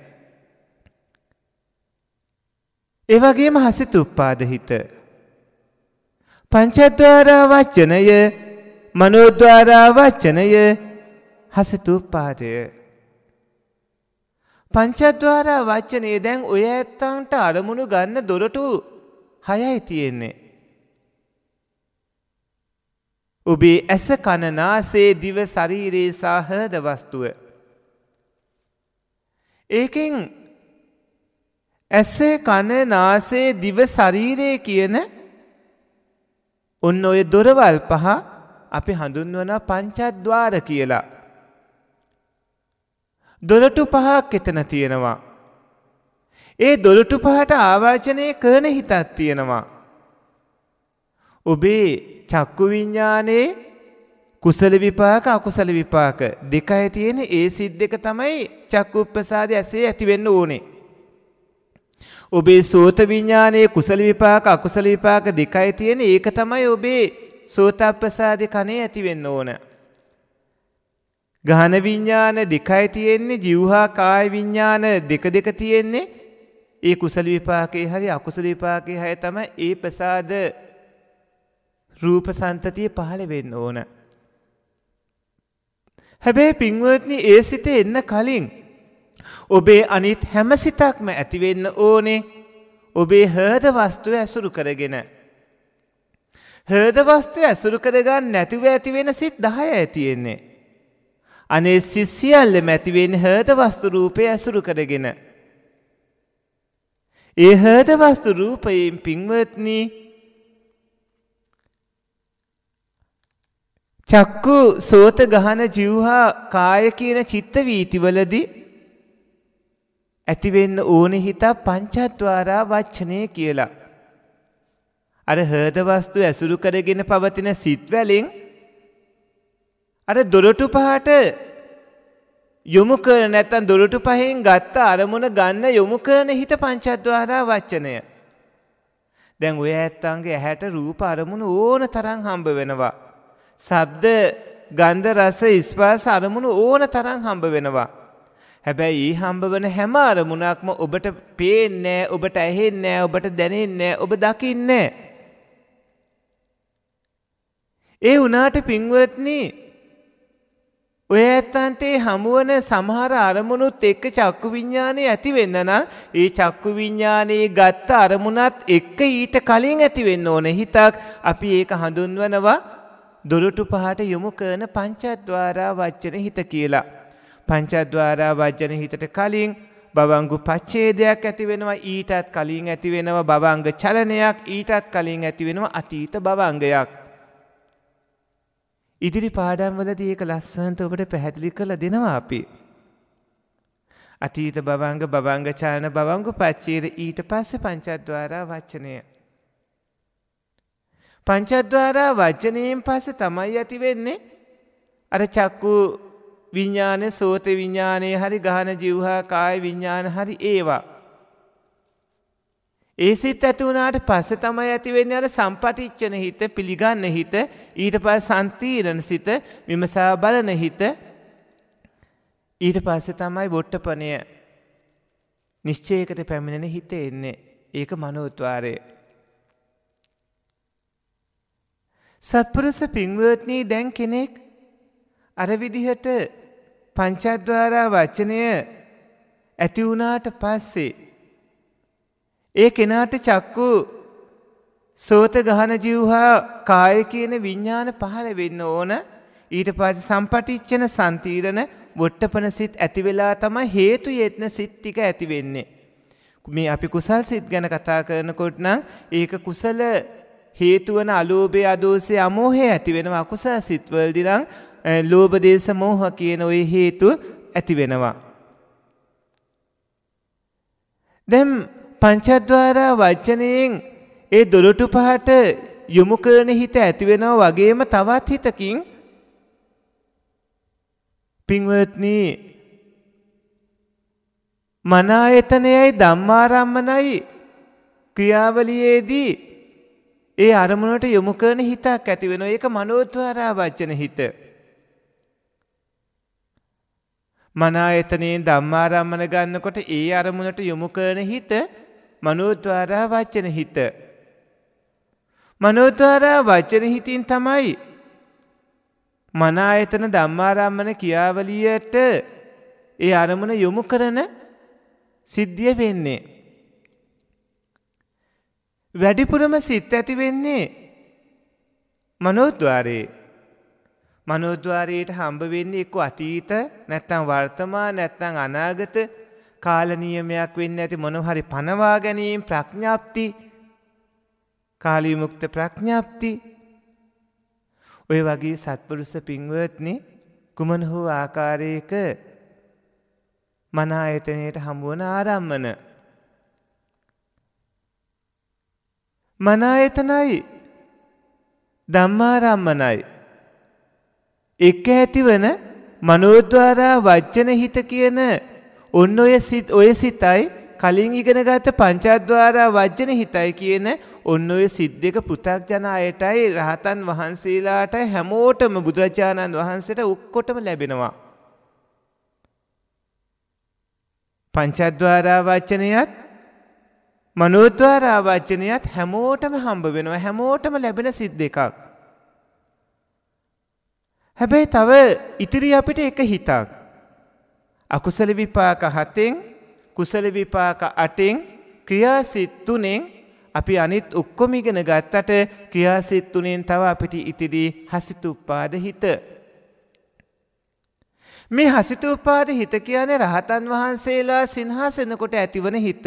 එවගේම හසිත උප්පාද හිත. පංචද්වාරා වච්චනය මනෝද්වාරා වච්චනය හසිතුපාදය. පංචද්වාරා වච්චනය දැන් ඔය ඇත්තන්ට අරමුණු ගන්න දොරටු හයයි තියෙන්නේ. ඔබේ ඇස කණනාසේ දිව ශරීරයේ සාහද වස්තුව. ඒකෙන් ඇස කණ නාසේ දිව ශරීරය කියන ඔන්න ඔය දොරවල් පහ අපි හඳුන්වන පංචත්ද්වාර කියලා. දොරටු පහක් එතන තියෙනවා. ඒ දොළටු පහට ආවර්ජනය කරන හිතත් තියෙනවා. ඔබේ චක්කු විඤ්ඥානයේ කුසල විපාක අකුසල විපාක දෙකයි තියෙන ඒ සිද් දෙක තමයි චක්කුප්පසාද ඇසේ ඇතිවෙන්න ඕනේ. ඔබේ සෝත විඤ්ඥානයේ කුසල විපාක අකුසල විපාක දෙකයි තියෙන ඒක තමයි ඔබේ සෝතප්පසාද කනේ ඇතිවෙන්න ඕන. ගහන විඤ්ඥාන දෙකයි තියෙන්නේ ජිව්හා කාය විඤ්ඥාන දෙක දෙක තියෙන්නේ ඒ කුසල විපාකයේ හරි අකුසල විපාකයේ හය තමයි ඒ ප්‍රසාද රූප සන්තතිය පහළ වෙන්න ඕන. හැබැයි පින්වත්නි ඒ සිත එන්න කලින් ඔබේ අනිත් හැම සිතක්ම ඇතිවෙන්න ඕනේ ඔබේ හර්ද වස්තුව ඇසුරු කරගෙන. හර්ද වස්තුව ඇසුරු කරගන්න නැතිව ඇතිවෙන සිත් දහය ඇතියෙන්නේ. අනේ සිසිියල්ල මැතිවෙන් හර්ද වස්තු රූපය ඇසුරු කරගෙන. ඒ හද වස්තු රූපයෙන් පින්වත්නි චක්කු සෝත ගහන ජීවහා කාය කියන චිත්ත වීතිවලදී ඇතිවෙන්න ඕනෙ හිතා පංචත්වාරා වච්චනය කියලා. අර හද වස්තු ඇසුරු කරගෙන පවතින සිත් වැලෙන් අර දොරටු පහට යොමු කර නැත්තන් දොරටු පහෙන් ගත්ත අරමුණ ගන්න යොමු කරන හිත පංචත්වාරා වච්චනය. දැන් ඔය ඇත්තන්ගේ ඇහැට රූප අරමුණු ඕන තරං හම්බ වෙනවා. සබ්ද ගන්ධ රස ඉස්පාස අරමුණු ඕන තරං හම්බ වෙනවා. හැබැයි ඒ හම්බ වන හැම අරමුණක්ම ඔබට පේන්නෑ ඔබට ඇහෙන්නෑ ඔබට දැනෙන්නෑ ඔබ දකින්නේ. ඒ වනාට පින්වත්න්නේ ඔය ඇත්තන්ට හමුවන සමහර අරමුණුත් එක්ක චක්කු විඤ්ඥානය ඇති වෙන්න නම් ඒ චක්කු විඤ්ඥානයේ ගත්ත අරමුණත් එක්ක ඊට කලින් ඇතිවෙන්න ඕන හිතක් අපි ඒක හඳුන්වනවා දොරටු පහට යොමු කරන පංචත්වාරා වච්චන හිත කියලා. පංචත්වාරා වජ්ජන හිතට කලින් බවංගු පච්චේදයක් ඇතිවෙනවා ඊටත් කලින් ඇතිවෙනවා බවංග චලනයක් ඊටත් කලින් ඇතිවෙනවා අතීත බවංගයක්. ඉදිරි පාඩම්වලදී ඒක ලස්සන්ට ඔබට පැහැදිලි කරලා දෙනවා අපි. අතීත බවංග බවංග චාන බවංග පච්චේද ඊට පස්සේ පංචද්වාරා වචනය. පංචද්වාරා වචනයෙන් පස්සේ තමයි ඇති වෙන්නේ අර චක්කු විඤ්ඥාන සෝත විඤ්ඥානය හරි ගහන ජිව්හා කාය විඤ්ඥාන හරි ඒවා. ඒ සිත් ඇති වුණාට පස්සේ තමයි ඇති වෙන්නේ අර සම්පටිච්චන හිත පිළිගන්න හිත ඊට පස්සේ සම්තිරණ සිත විමසා බලන හිත ඊට පස්සේ තමයි බොට්ටපණය නිශ්චයකට පැමිණෙන හිත එන්නේ ඒක මනෝත්වාරය සත්පුරුෂ පින්වත්නී දැන් කෙනෙක් අර විදිහට පංචද්වාරා වචනය ඇති වුණාට පස්සේ ඒ කෙනාට චක්කු සෝත ගහන ජීවහා කාය කියන විඤ්ඥාන පහළ වෙන්න ඕන ඊට පාස සම්පටිච්චන සන්තීරණ බොට්ටපන සිත් ඇතිවෙලා තම හේතු යෙත්න සිත්තික ඇතිවෙන්නේ. මේ අපි කුසල් සිත් ගැන කතා කරනකොට නම් ඒක කුසල හේතුවන අලෝභය අදෝසේ අමෝහය ඇතිවෙනවා අකුසල් සිත්වල්දිනම් ලෝබදේශ මෝහ කියන ඔය හේතු ඇතිවෙනවා. දැම් පංචද්වාර වචනයෙන් ඒ දොරටු පහට යොමු කරන හිත ඇතිවෙනවා වගේම තවත් හිතකින් පින්වත්නි මනායතනයයි ධම්මාරම්මනයි ක්‍රියාවලියේදී ඒ අරමුණට යොමු කරන හිතක් ඇතිවෙනවා ඒක මනෝද්වාරා වචන හිත. මනායතනයෙන් ධම්මාරම්මන ගන්නකොට ඒ අරමුණට යොමු කරන හිත මනෝත්වාරා වචන හිත. මනෝත්වාරා වචන හිතින් තමයි මන ආයතන ධම්මාරම්මන කියාවලියට ඒ අරමුණ යොමු කරන සිද්ධිය වෙන්නේ. වැඩිපුරම සිත් ඇති වෙන්නේ මනෝද්වාරයේ. මනෝද්වාරයට හම්බ වෙන්නේ එක්ක අතීත නැත්නම් වර්තමාන නැත්නම් අනාගත කාලනියමයක් වෙන්න ඇති මොනහරි පනවා ගැනීම් ප්‍රඥාප්ති කාලීමුක්ත ප්‍රඥාප්ති ඔය වගේ සත්පුරුස පින්වත්න කුමන හෝ ආකාරයක මනායතනයට හමුවන ආරම්මන. මනායතනයි ධම්මාරම්මනයි. එක ඇතිවන මනෝද්වාරා වච්චන හිත කියන ඔන්න ඔය සිත් ඔය සිතයි කලින් ඉගෙනගත පංචද්වාරා වජ්ජන හිතයි කියන ඔන්න ඔය සිද්ධක පෘථග්ජන අයටයි රහතන් වහන්සේලාටයි හැමෝටම බුදුරජාණන් වහන්සේට ඔක්කොටම ලැබෙනවා. පංචද්වාරා වචනයත් මනෝද්වාරා වචනයත් හැමෝටම හම්බ වෙනවා හැමෝටම ලැබෙන සිද් දෙකක්. හැබැයි තව ඉතිරි අපිට එක හිතක්. අකුසල විපාක හතෙන් කුසල විපාක අටෙන් ක්‍රියාසිත් තුනෙන් අපි අනිත් ඔක්කොම ඉගෙන ගත්තට ක්‍රියාසිත් තුනෙන් තව අපිට ඉතිදී හසිතුප්පාද හිත. මේ හසිතුපාද හිත කියන්නේ රහතන් වහන්සේලා සිංහාසනකොට ඇතිවන හිත.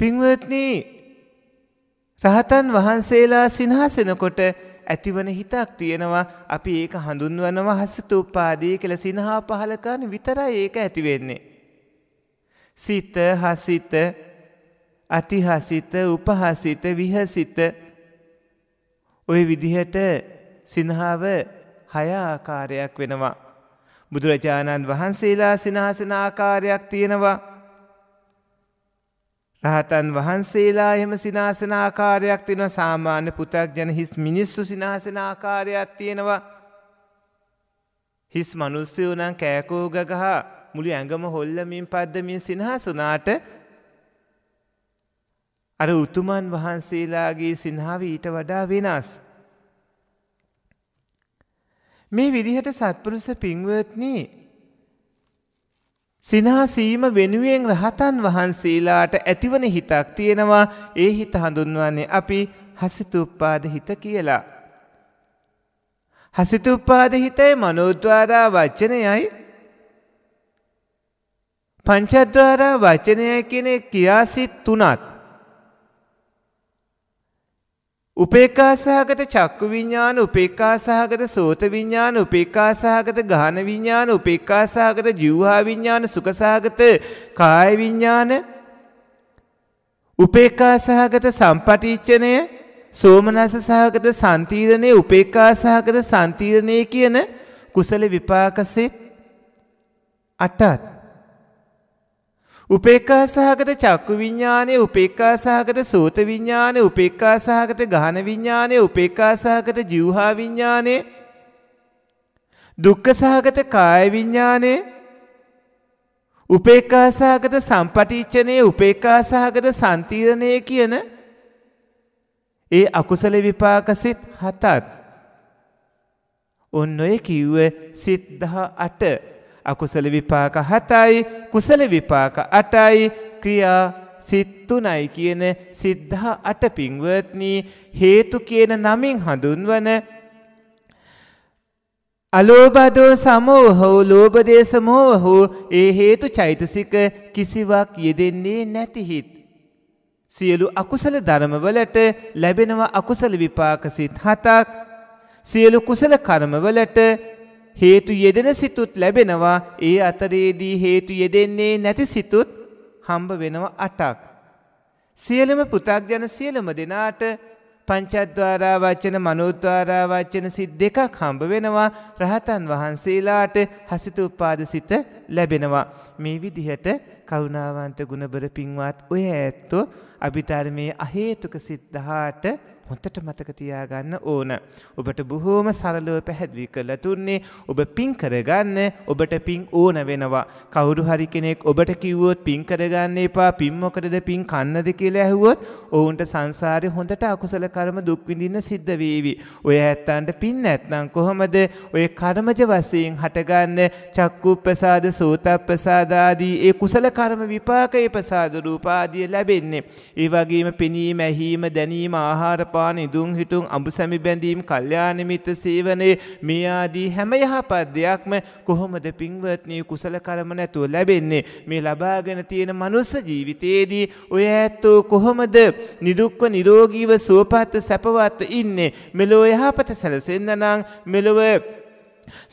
පින්වත්නි රහතන් වහන්සේලා සිංහාසනකොට ඇතිවන හිතක් තියෙනවා අපි ඒක හඳුන්වනවා හසතුපාදී කළ සිනහා පහලකන විතරයි ඒක ඇතිවෙන්නේ. සිත හසිත අතිහසිත උපහසිත විහසිත ඔය විදිහට සිනහාව හයාආකාරයක් වෙනවා. බුදුරජාණන් වහන්සේලා සිනහසන ආකාරයක් තියෙනවා. රහතන් වහන්සේලා එහෙම සිනාසනාකාරයක් තියෙන සාමාන්‍ය පුතක් ජන හිස් මිනිස්සු සිනාසනාකාරයක් තියෙනවා. හිස් මනුස්සයෝ නම් කෑකෝග ගහ මුළු ඇඟම හොල්ලමින් පද්දමින් සිනහසුනාට අර උතුමන් වහන්සේලාගේ සිනාව ඊට වඩා වෙනස්. මේ විදිහට සත්පුරුස පින්වත්නී සිනාසීම වෙනුවෙන් රහතන් වහන්සේලාට ඇතිවන හිතක් තියෙනවා ඒ හිත හඳුන්වන්නේ අපි හසිතුප්පාද හිත කියලා. හසිතුප්පාද හිතයි මනෝද්වාරා වච්චනයයි පංචද්වාරා වචනය කෙනෙ ක්‍රියාසිත් තුනත් උපේකාසහගත චක්කු විඤ්ඥාන උපේකාසහගත සෝත විඤ්ඥාන උපේකාසහගත ගාන විඤ්ඥාන උපේකාසහගත ජිවහා විඤ්ඥාන සුකසාගත කාය විඤ්ඥාන උපේකාසහගත සම්පටිච්චනය සෝමනස සහගත සන්තීරණය උපේකාසහගත සන්තීරණය කියන කුසල විපාකසෙත් අටත්. උපේක්ඛා සහගත චක්කු විඥානය, උපේක්ඛා සහගත සෝත විඥානය, උපේක්ඛා සහගත ගහන විඥානය, උපේක්ඛා සහගත ජීවහා විඥානය, දුක්ඛ සහගත කාය විඥානය, උපේක්ඛා සහගත සම්පටිච්ඡනේ, උපේක්ඛා සහගත සම්තිරණය කියන ඒ අකුසල විපාක සිත් හතත් ඔන්න ඔය කිව්ව සිත් 18 අකුසල විපාක හතයි කුසල විපාක අටයි ක්‍රියා සිත්තුනයි කියන සිද්ධා අට පින්වත්නී හේතු කියන නමින් හඳුන්වන අලෝබදෝ සමෝහෝ ලෝබදේශ මෝහෝ ඒ හේතු චෛතසික කිසිවක් යෙදෙන්නේ නැතිහිත්. සියලු අකුසල ධර්මවලට ලැබෙනවා අකුසල විපාක සිත් හතක් සියලු කුසල කර්මවලට හේතු යෙදෙන සිතුත් ලැබෙනවා ඒ අතරේදී හේතු යෙදෙන්නේ නැති සිතුත් හම්බ වෙනවා අටක්. සියලම පු탁ජන සියලම දෙනාට පංචද්වාරා වචන මනෝද්වාරා වචන සිත් දෙකක් හම්බ වෙනවා රහතන් වහන්සේලාට හසිතුප්පාද සිත ලැබෙනවා. මේ විදිහට කරුණාවන්ත ගුණබර පින්වත් ඔය ඇත්තෝ අභිධර්මයේ අහේතුක සිත් 18 හොතට මතක තියාගන්න ඕන. ඔබට බොහෝම සරලව පැහැදිලි කරලා තුන්නේ ඔබ පින් කරගන්න ඔබට පින් ඕන වෙනවා. කවුරු හරි කෙනෙක් ඔබට කිව්වොත් පින් කරගන්න එපා පින් මොකටද පින් කන්නද කියලා ඇහුවොත් ඔවුන්ට සංසාරේ හොඳට අකුසල කර්ම දුක් විඳින්න සිද්ධ වේවි. ඔය ඇත්තන්ට පින් නැත්නම් කොහොමද ඔය කර්මජ වශයෙන් හටගන්න චක්කුප්පසාද සෝතප්පසාද ආදී ඒ කුසල කර්ම විපාකයේ ප්‍රසාද රූපාදී ලැබෙන්නේ. ඒ වගේම පෙනීම ඇහිීම දැනීම ආහාර මත්පාන ඉදුම් හිටුම් අඹු සැමි බැඳීම් කල්්‍යානිමිත්ත සේවනයේ මේ ආදී හැම යහපත් දෙයක්ම කොහොමද පින්වත්නී කුසල කරම නැතුව ලැබෙන්නේ මේ ලබාගෙන තියෙන මනුස්ස ජීවිතයේදී ඔය ඇත්තෝ කොහොමද නිදුක්ව නිරෝගීව සුවපත්ත සැපවත්ත ඉන්නේ මෙලෝ යහපත සැලසෙන්න්න නම් මෙලොව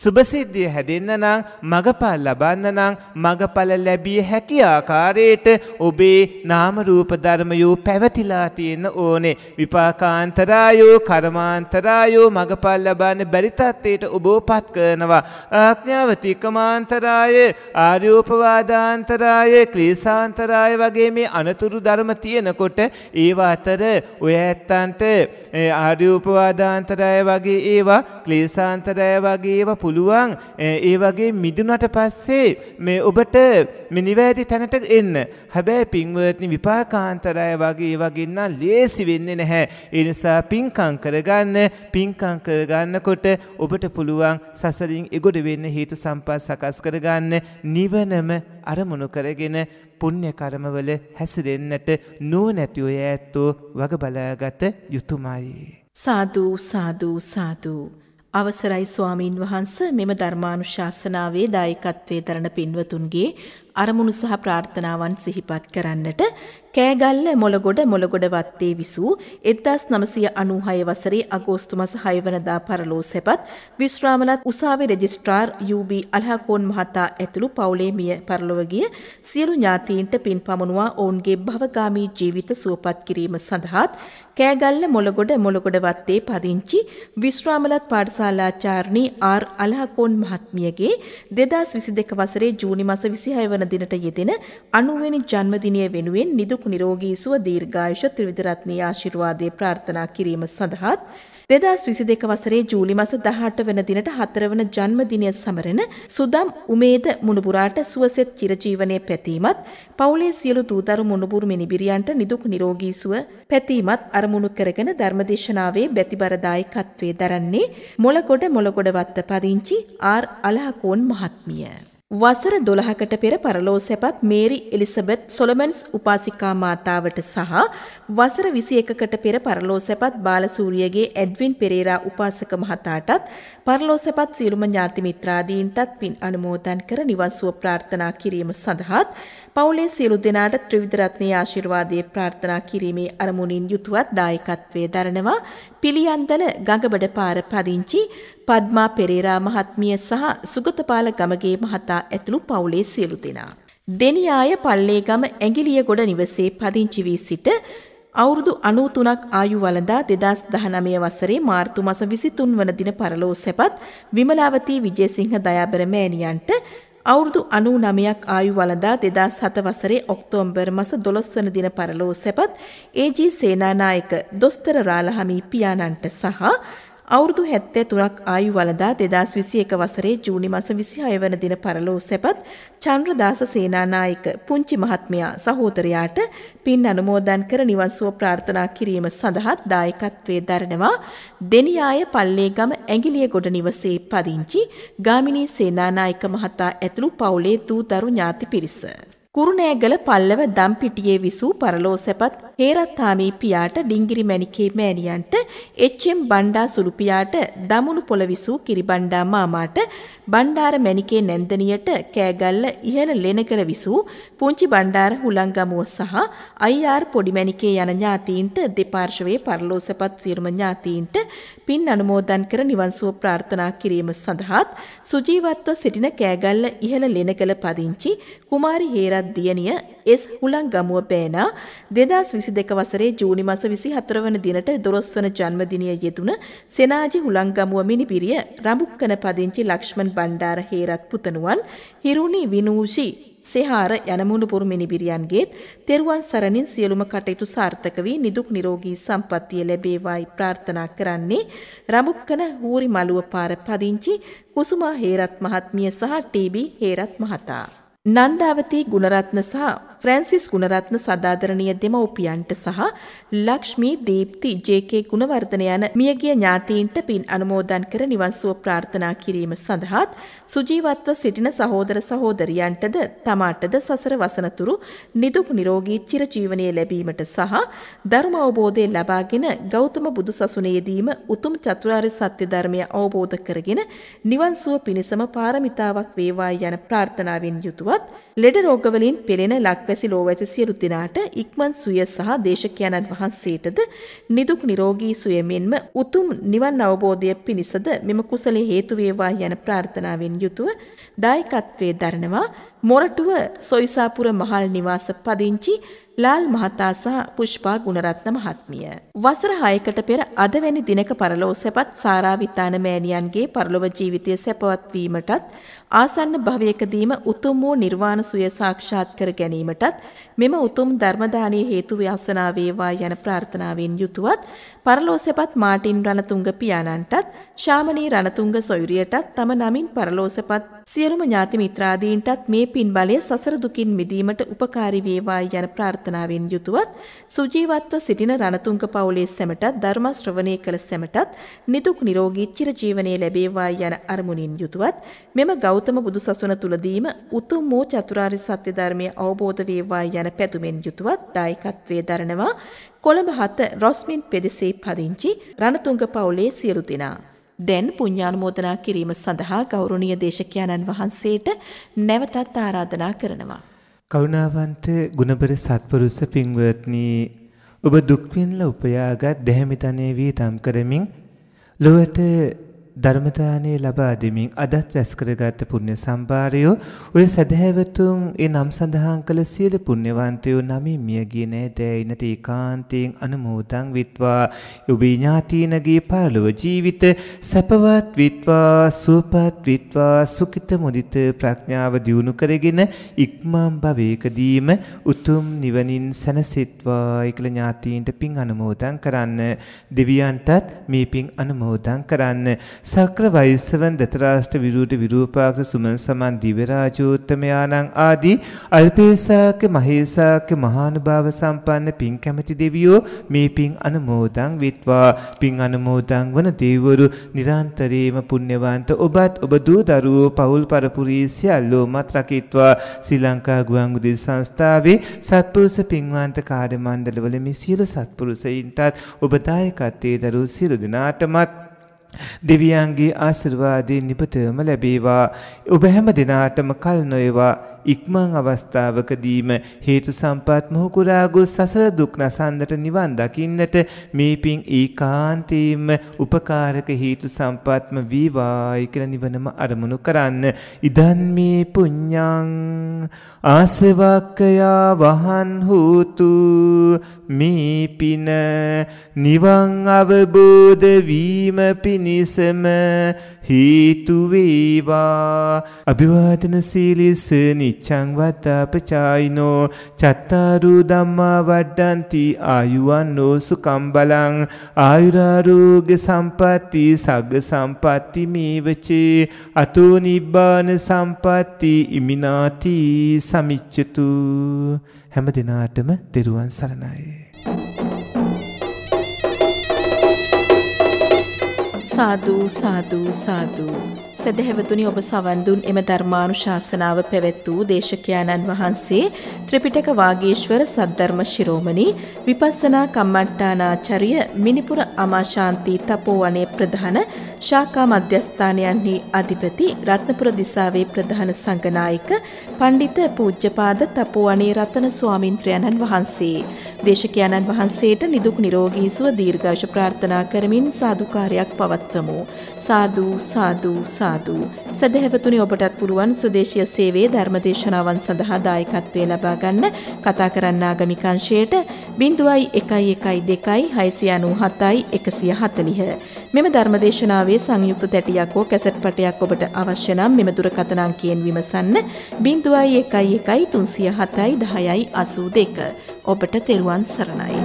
සුභසිද්ධිය හැදෙන්න නම් මගපල් ලබන්න නම් මගඵල ලැබිය හැකි ආකාරයට ඔබේ නාම රූප ධර්මයෝ පැවතිලා තියෙන්න ඕනේ විපාකාන්තරායෝ කර්මාන්තරායෝ මගපල් ලබන්න බැරි තත්ත්වයට ඔබෝපත් කරනවා ආඥාව තිකමාන්තරාය ආර්යෝපවාදාන්තරාය ක්ලේශාන්තරාය වගේ මේ අනතුරු ධර්ම තියෙනකොට ඒව අතර ඔය ඇත්තන්ට ආර්යෝපවාදාන්තරාය වගේ ඒවා ක්ලේශාන්තරාය වගේ ඒවා පුළුවන් ඒ වගේ මිදුනට පස්සේ මේ ඔබට මිනිවැරදි තැනට එන්න. හැබැයි පින්වත්නි විපාකාන්තරය වගේ ඒ වගේ නම් ලේසි වෙන්නේ නැහැ. ඒ නිසා පින්කම් කරගන්න පින්කම් කරගන්නකොට ඔබට පුළුවන් සසරින් එගොඩ වෙන්න හේතු සම්පත් සකස් කරගන්න නිවනම අරමුණු කරගෙන පුණ්‍ය කර්මවල හැසිරෙන්නට නුවණැතිව ඇත්තෝ වග බලාගත යුතුයමයි සාදු සාදු සාදු අවසරයි ස්වාමීන් වහන්ස මෙම ධර්මානුශාසනාවේ දායකත්වයේ දරණ පින්වතුන්ගේ අරමුණු සහ ප්‍රාර්ථනාවන් සිහිපත් කරන්නට කෑගල්ල මොළගොඩ මොළගොඩ වත්තේ විසූ 1996 වසරේ අගෝස්තු මස 6 වනදා පරලෝ සැපත් විශ්‍රාමලත් උසාවි රෙජිස්ට්‍රාර් UB අලහකෝන් මහතා ඇතුළු පවුලේ මිය පරලොව ගිය සියලු ඥාතීන්ට පින් පමුණුවා ඔවුන්ගේ භවගාමී ජීවිත සුවපත් කිරීම සඳහාත් කෑගල්ල මොළගොඩ මොළගොඩ වත්තේ පදිංචි විශ්‍රාමලත් පාඨශාලාචාර්ණී R අලහකෝන් මහත්මියගේ 2022 වසරේ ජූනි මාස 26 වන ජන්මදිනට යෙදෙන 90 වෙනි ජන්මදිනය වෙනුවෙන් නිදුක් නිරෝගී සුව දීර්ඝායුෂ ත්‍රිවිධ රත්නීය ආශිර්වාදයේ ප්‍රාර්ථනා කිරීම සඳහාත් 2022 වසරේ ජූලි මාස 18 වන දිනට 4 වන ජන්මදිනය සමරන සුදම් උමේද මුණුබුරාට සුවසෙත් චිරජීවනයේ පැතීමත් පවුලේ සියලු දූදරු මුණුබුරු මිනිබිරියන්ට නිදුක් නිරෝගී සුව පැතීමත් අරමුණු කරගෙන ධර්මදේශනාවේ බැතිබර දායකත්වයේ දරන්නේ මොලකොඩ මොලකොඩ වත්ත පදිංචි ආර් අලහකෝන් මහත්මිය වසර 12කට පෙර පරලෝ සැපත් මේරි එලිසබෙත් සොලමන්ස් උපාසිකා මාතාවට සහ වසර 21කට පෙර පරලෝ සැපත් බාලසූරියගේ ඇඩ්වින් පෙරේරා උපාසක මහතාටත් පරලෝ සැපත් සියලුම ඥාති මිත්‍රාදීන්ටත් පින් අනුමෝදන් කර නිවන් සුව ප්‍රාර්ථනා කිරීම සඳහාත් පවුලේ සියලු දෙනාට ත්‍රිවිධ රත්නයේ ආශිර්වාදයේ ප්‍රාර්ථනා කිරීමේ අරමුණින් යුතුවත් දායකත්වයේ දරනවා පිළියන්දල ගඟබඩ පාර පදිංචි පද්මා පෙරේරා මහත්මිය සහ සුගතපාල ගමගේ මහතා ඇතුළු පවුලේ සියලු දෙනා. දෙනියාය පල්ලේගම ඇඟිලියගොඩ නිවසේ පදිංචි වී සිට අවුරුදු 93ක් ආයු වළඳා 2019 වසරේ මාර්තු මාස 23 වන දින පරලෝ සැපත් විමලාවතී විජේසිංහ දයාබර මෑණියන්ට අවුරුදු අනූ නමයක් ආයු වලදා දෙදා සත වසරේ ඔක්තෝම්බර් මස දොළොස්වන දින පරලෝ සැපත් ඒජී සේනානායක දොස්තර රාලහමී පියාණන්ට සහ අවුරුදු 73ක් ආයු වළදා 2021 වසරේ ජූනි මාස 26 වන දින පරලෝ සැපත් චන්ද්‍රදාස සේනානායක පුංචි මහත්මයා සහෝදරයාට පින් අනුමෝදන් කර නිවන් සුව ප්‍රාර්ථනා කිරීම සඳහා දායකත්වයේ දරනවා දෙනියාය පල්ලේගම ඇඟිලිය ගොඩ නිවසේ පදිංචි ගාමිණී සේනානායක මහතා ඇතුළු පවුලේ දූ දරු ඥාති පිරිස කුරුණෑගල පල්ලව දම්පිටියේ විසූ පරලෝ සැපත් හේරත්තාමී පියාට ඩිංගිරි මැණිකේ මෑණියන්ට එච්.එම්. බණ්ඩා සුළු පියාට දමුණු පොළ විසූ කිරිබණ්ඩා මාමාට බණ්ඩාර මැණිකේ නැන්දනියට කෑගල්ල ඉහළ ලෙනකල විසූ පුංචි බණ්ඩාර හුලංගමුව සහ අයිආර් පොඩි මැණිකේ යන ඥාතීන්ට දෙපාර්ශවයේ පරලෝ සැපත් සියලුම ඥාතීන්ට පින් අනුමෝදන් කර නිවන් සුව ප්‍රාර්ථනා කිරීම සඳහාත් සුජීවත්ව සිටින කෑගල්ල ඉහළ ලෙනකල පදිංචි කුමාරි හේරත් දියත් දියණිය එස් හුලංගමුව පෑනා 2022 වසරේ ජූනි මාස 24 වන දිනට 12 වන ජන්මදිනය යෙදුන සෙනාජි හුලංගමුව මිනිපිරිය රඹුක්කන පදිංචි ලක්ෂ්මන් බණ්ඩාර හේරත් පුතණුවන් හිරුනි විනූෂි සෙහාර යනමුණු පුරු මිනිබිරියන්ගේත් තෙරුවන් සරණින් සියලුම කටයුතු සාර්ථක වී නිදුක් නිරෝගී සම්පත්තිය ලැබේවායි ප්‍රාර්ථනා කරන්නේ රඹුක්කන හූරි මළුව පාර පදිංචි කුසුමා හේරත් මහත්මිය සහ ටීබී හේරත් මහතා නන්දාවතී ගුණරත්න සහ ෆ්‍රැන්සිස් ගුණරත්න සදාදරණීය දෙමව්පියන්ට සහ ලක්ෂ්මී දීප්ති ජේ.කේ. ගුණවර්ධන යන මියගිය ඥාතීන්ට පින් අනුමෝදන් කර නිවන් සුව ප්‍රාර්ථනා කිරීම සඳහාත් සුජීවත්ව සිටින සහෝදර සහෝදරියන්ටද තමාටද සසර වසනතුරු නිදුක් නිරෝගී චිරජීවනය ලැබීමට සහ ධර්ම අවබෝධය ලබාගෙන ගෞතම බුදු සසුනේදීම උතුම් චතුරාර්ය සත්‍ය ධර්මය අවබෝධ කරගෙන නිවන් සුව පිණිසම පාරමිතාවක් වේවා යන ප්‍රාර්ථනාවෙන් යුතුවත් ලෙඩ රෝගවලින් පෙළෙන ලක්වැසි වැසි ලෝ වැසි සියලු දෙනාට ඉක්මන් සුවය සහ දේශකයන්න් වහන්සේටද නිදුක් නිරෝගී සුවය මෙන්ම උතුම් නිවන් අවබෝධය පිණිසද මෙම කුසල හේතු වේවා යන ප්‍රාර්ථනාවෙන් යුතුව දායකත්වයේ දරනවා මොරටුව සොයිසාපුර මහල් නිවාස පදිංචි ලාල් මහතා සහ පුෂ්පා ගුණරත්න මහත්මිය. වසර 6කට පෙර අද වැනි දිනක පරලෝ සැපත් සාරාවිතාන මෑණියන්ගේ පරලොව ජීවිතය සැපවත් වීමටත් ආසන්න භවයකදීම උතුම් වූ නිර්වාණ සුවය සාක්ෂාත් කර ගැනීමටත් මෙම උතුම් ධර්ම දානයේ හේතු ව්‍යාසනා වේවා යන ප්‍රාර්ථනාවෙන් යුතුවත් පරලෝසෙපත් මාටින් රණතුංග පියාණන්ටත් ශාමණේ රණතුංග සොයුරියටත් තම නමින් පරලෝසෙපත් සියලුම ඥාති මිත්‍රාදීන්ටත් මේ පින් බලය සසර දුකින් මිදීමට උපකාරී වේවා යන ප්‍රාර්ථනාවෙන් යුතුවත් සුජීවත්ව සිටින රණතුංග පවුලේ සැමටත් ධර්ම ශ්‍රවණය කළ සැමටත් නිදුක් නිරෝගී චිරජීවනයේ ලැබේවා යන අරමුණින් යුතුවත් මෙම ගෞතම ගෞතම බුදුසසුන තුලදීම උතුම් වූ චතුරාර්ය සත්‍ය ධර්මයේ අවබෝධ වේවා යන පැතුමෙන් යුතුවත් දායකත්වයේ දරනවා කොළඹ හත රොස්මින් පෙදෙසේ පදිංචි රණතුංග පවුලේ සියලු දෙනා. දැන් පුණ්‍යානුමෝදනා කිරීම සඳහා ගෞරවනීය දේශකයන්න් වහන්සේට නැවතත් ආරාධනා කරනවා. කරුණාවන්ත ගුණබර සත්පුරුෂ පින්වත්නි ඔබ දුක් විඳලා උපයාගත් දැහැමිතනේ වී තම් කරමින් ලොවට ධර්මදානය ලබා දෙමින් අදත් රැස්කරගත් පුණ්‍ය සම්භාරයෝ ඔය සදහැවතුන් ඒ නම් සඳහන් කළ සියලු පුණ්‍යවන්තයෝ නමින් මියගිය නෑදෑයිනට ඒකාන්තයෙන් අනුමෝදන් විත්වා ඔබේ ඥාතීනගේ පරලොව ජීවිත සැපවත් විත්වා සුවපත් විත්වා සුඛිත මුදිත ප්‍රඥාව දියුණු කරගෙන ඉක්මම් භවයකදීම උතුම් නිවනින් සැනසෙත්වා ඒකල ඥාතීන්ට පින් අනුමෝදන් කරන්න දෙවියන්ටත් මේ පින් අනුමෝදන් කරන්න සක්‍ර වෛස්සවන් දතරාෂ්ට විරූට විරූපාක්ෂ සුමන සමන් දිවරාජෝත්තමයානං ආදී අල්පේසාක මහේසාක මහානුභාව සම්පන්න පින් කැමැති දෙවියෝ මේ පින් අනුමෝදන් විත්වා පින් අනුමෝදන් වන දෙවිවරු නිරන්තරේම පුණ්‍යවන්ත ඔබත් ඔබ දූ දරුවෝ පවුල් පරපුරී සියල්ලෝමත් රකිත්වා ශ්‍රී ලංකා ගුවන්විදුලි සංස්ථාවේ සත්පුරුෂ පින්වන්ත කාර්ය මණ්ඩලවල මේ සියලු සත්පුරුෂයින්ටත් ඔබ දායකත්වයේ දරුවෝ සියලු දෙනාටමත් දෙවියන්ගේ ආශිර්වාදේ නිපතවම ලැබේවා. ඔබ හැම දිනාටම කල් නොයවා ඉක්මං අවස්ථාවකදීම හේතු සම්පත් මොහුකුරා ගොස් සසර දුක් නසන්නට නිවන් දකින්නට මේ පිං ඒකාන්තයෙන්ම උපකාරක හේතු සම්පත්ම වේවායි කියලා නිවනම අරමුණු කරන්න. ඉදන් මේ පුඤ්ඤං ආසවක්කයා වහන් හූතු මේ පින නිවන් අවබෝධ වීම පිණිසම හේතු වේවා අභිවාදන සීලිස නිච්ඡං වතාපචායිනෝ චත්තාරු ධම්මා වඩ්ඩಂತಿ ආයුවන්ෝ සුකම් බලං ආයුරාෝග්‍ය සම්පatti සග්ග සම්පatti මේවචේ අතෝ නිබ්බාන සම්පatti ඉමිනාති සමිච්ඡතු හැම දිනාටම තෙරුවන් සරණයි. සාදු සාදු සාදු සැදැහැවතුනි ඔබ සවන්දුන් එම ධර්මානු ශාසනාව පැවැත් වූ දේශකයාණන් වහන්සේ ත්‍රිපිටක වාගේශ්වර සද්ධර්ම ශිරෝමණි විපස්සනා කම්මට්ටානාචරිය මිනිපුර අමාශාන්තී තපෝවනේ ප්‍රධාන ශාකා මධ්‍යස්ථානයන්හි අධිපති රත්නපුර දිසාවේ ප්‍රධාන සංගනායක පණ්ඩිත පූජ්‍යපාද තපෝවනේ රතන ස්වාමින්ත්‍රයණන් වහන්සේ. දේශකයාණන් වහන්සේට නිදුක් නිරෝගී සුව දීර්ඝාෂ ප්‍රාර්ථනා කරමින් සාදුකාරයක් පවත්වමු. සාදු සාදු සාදු සාදු. සදහැවතුනි ඔබටත් පුළුවන් සුදේශීය සේවයේ ධර්මදේශනාවන් සඳහා දායකත්වය ලබා ගන්න කතා කරන්න ආගමිකංශයට 0112697140. මෙම ධර්මදේශනාවේ සංයුක්ත තැටියක් හෝ කැසට් පටයක් ඔබට අවශ්‍ය නම් මෙම දුරකථන අංකයෙන් විමසන්න 0113071082. ඔබට තෙරුවන් සරණයි.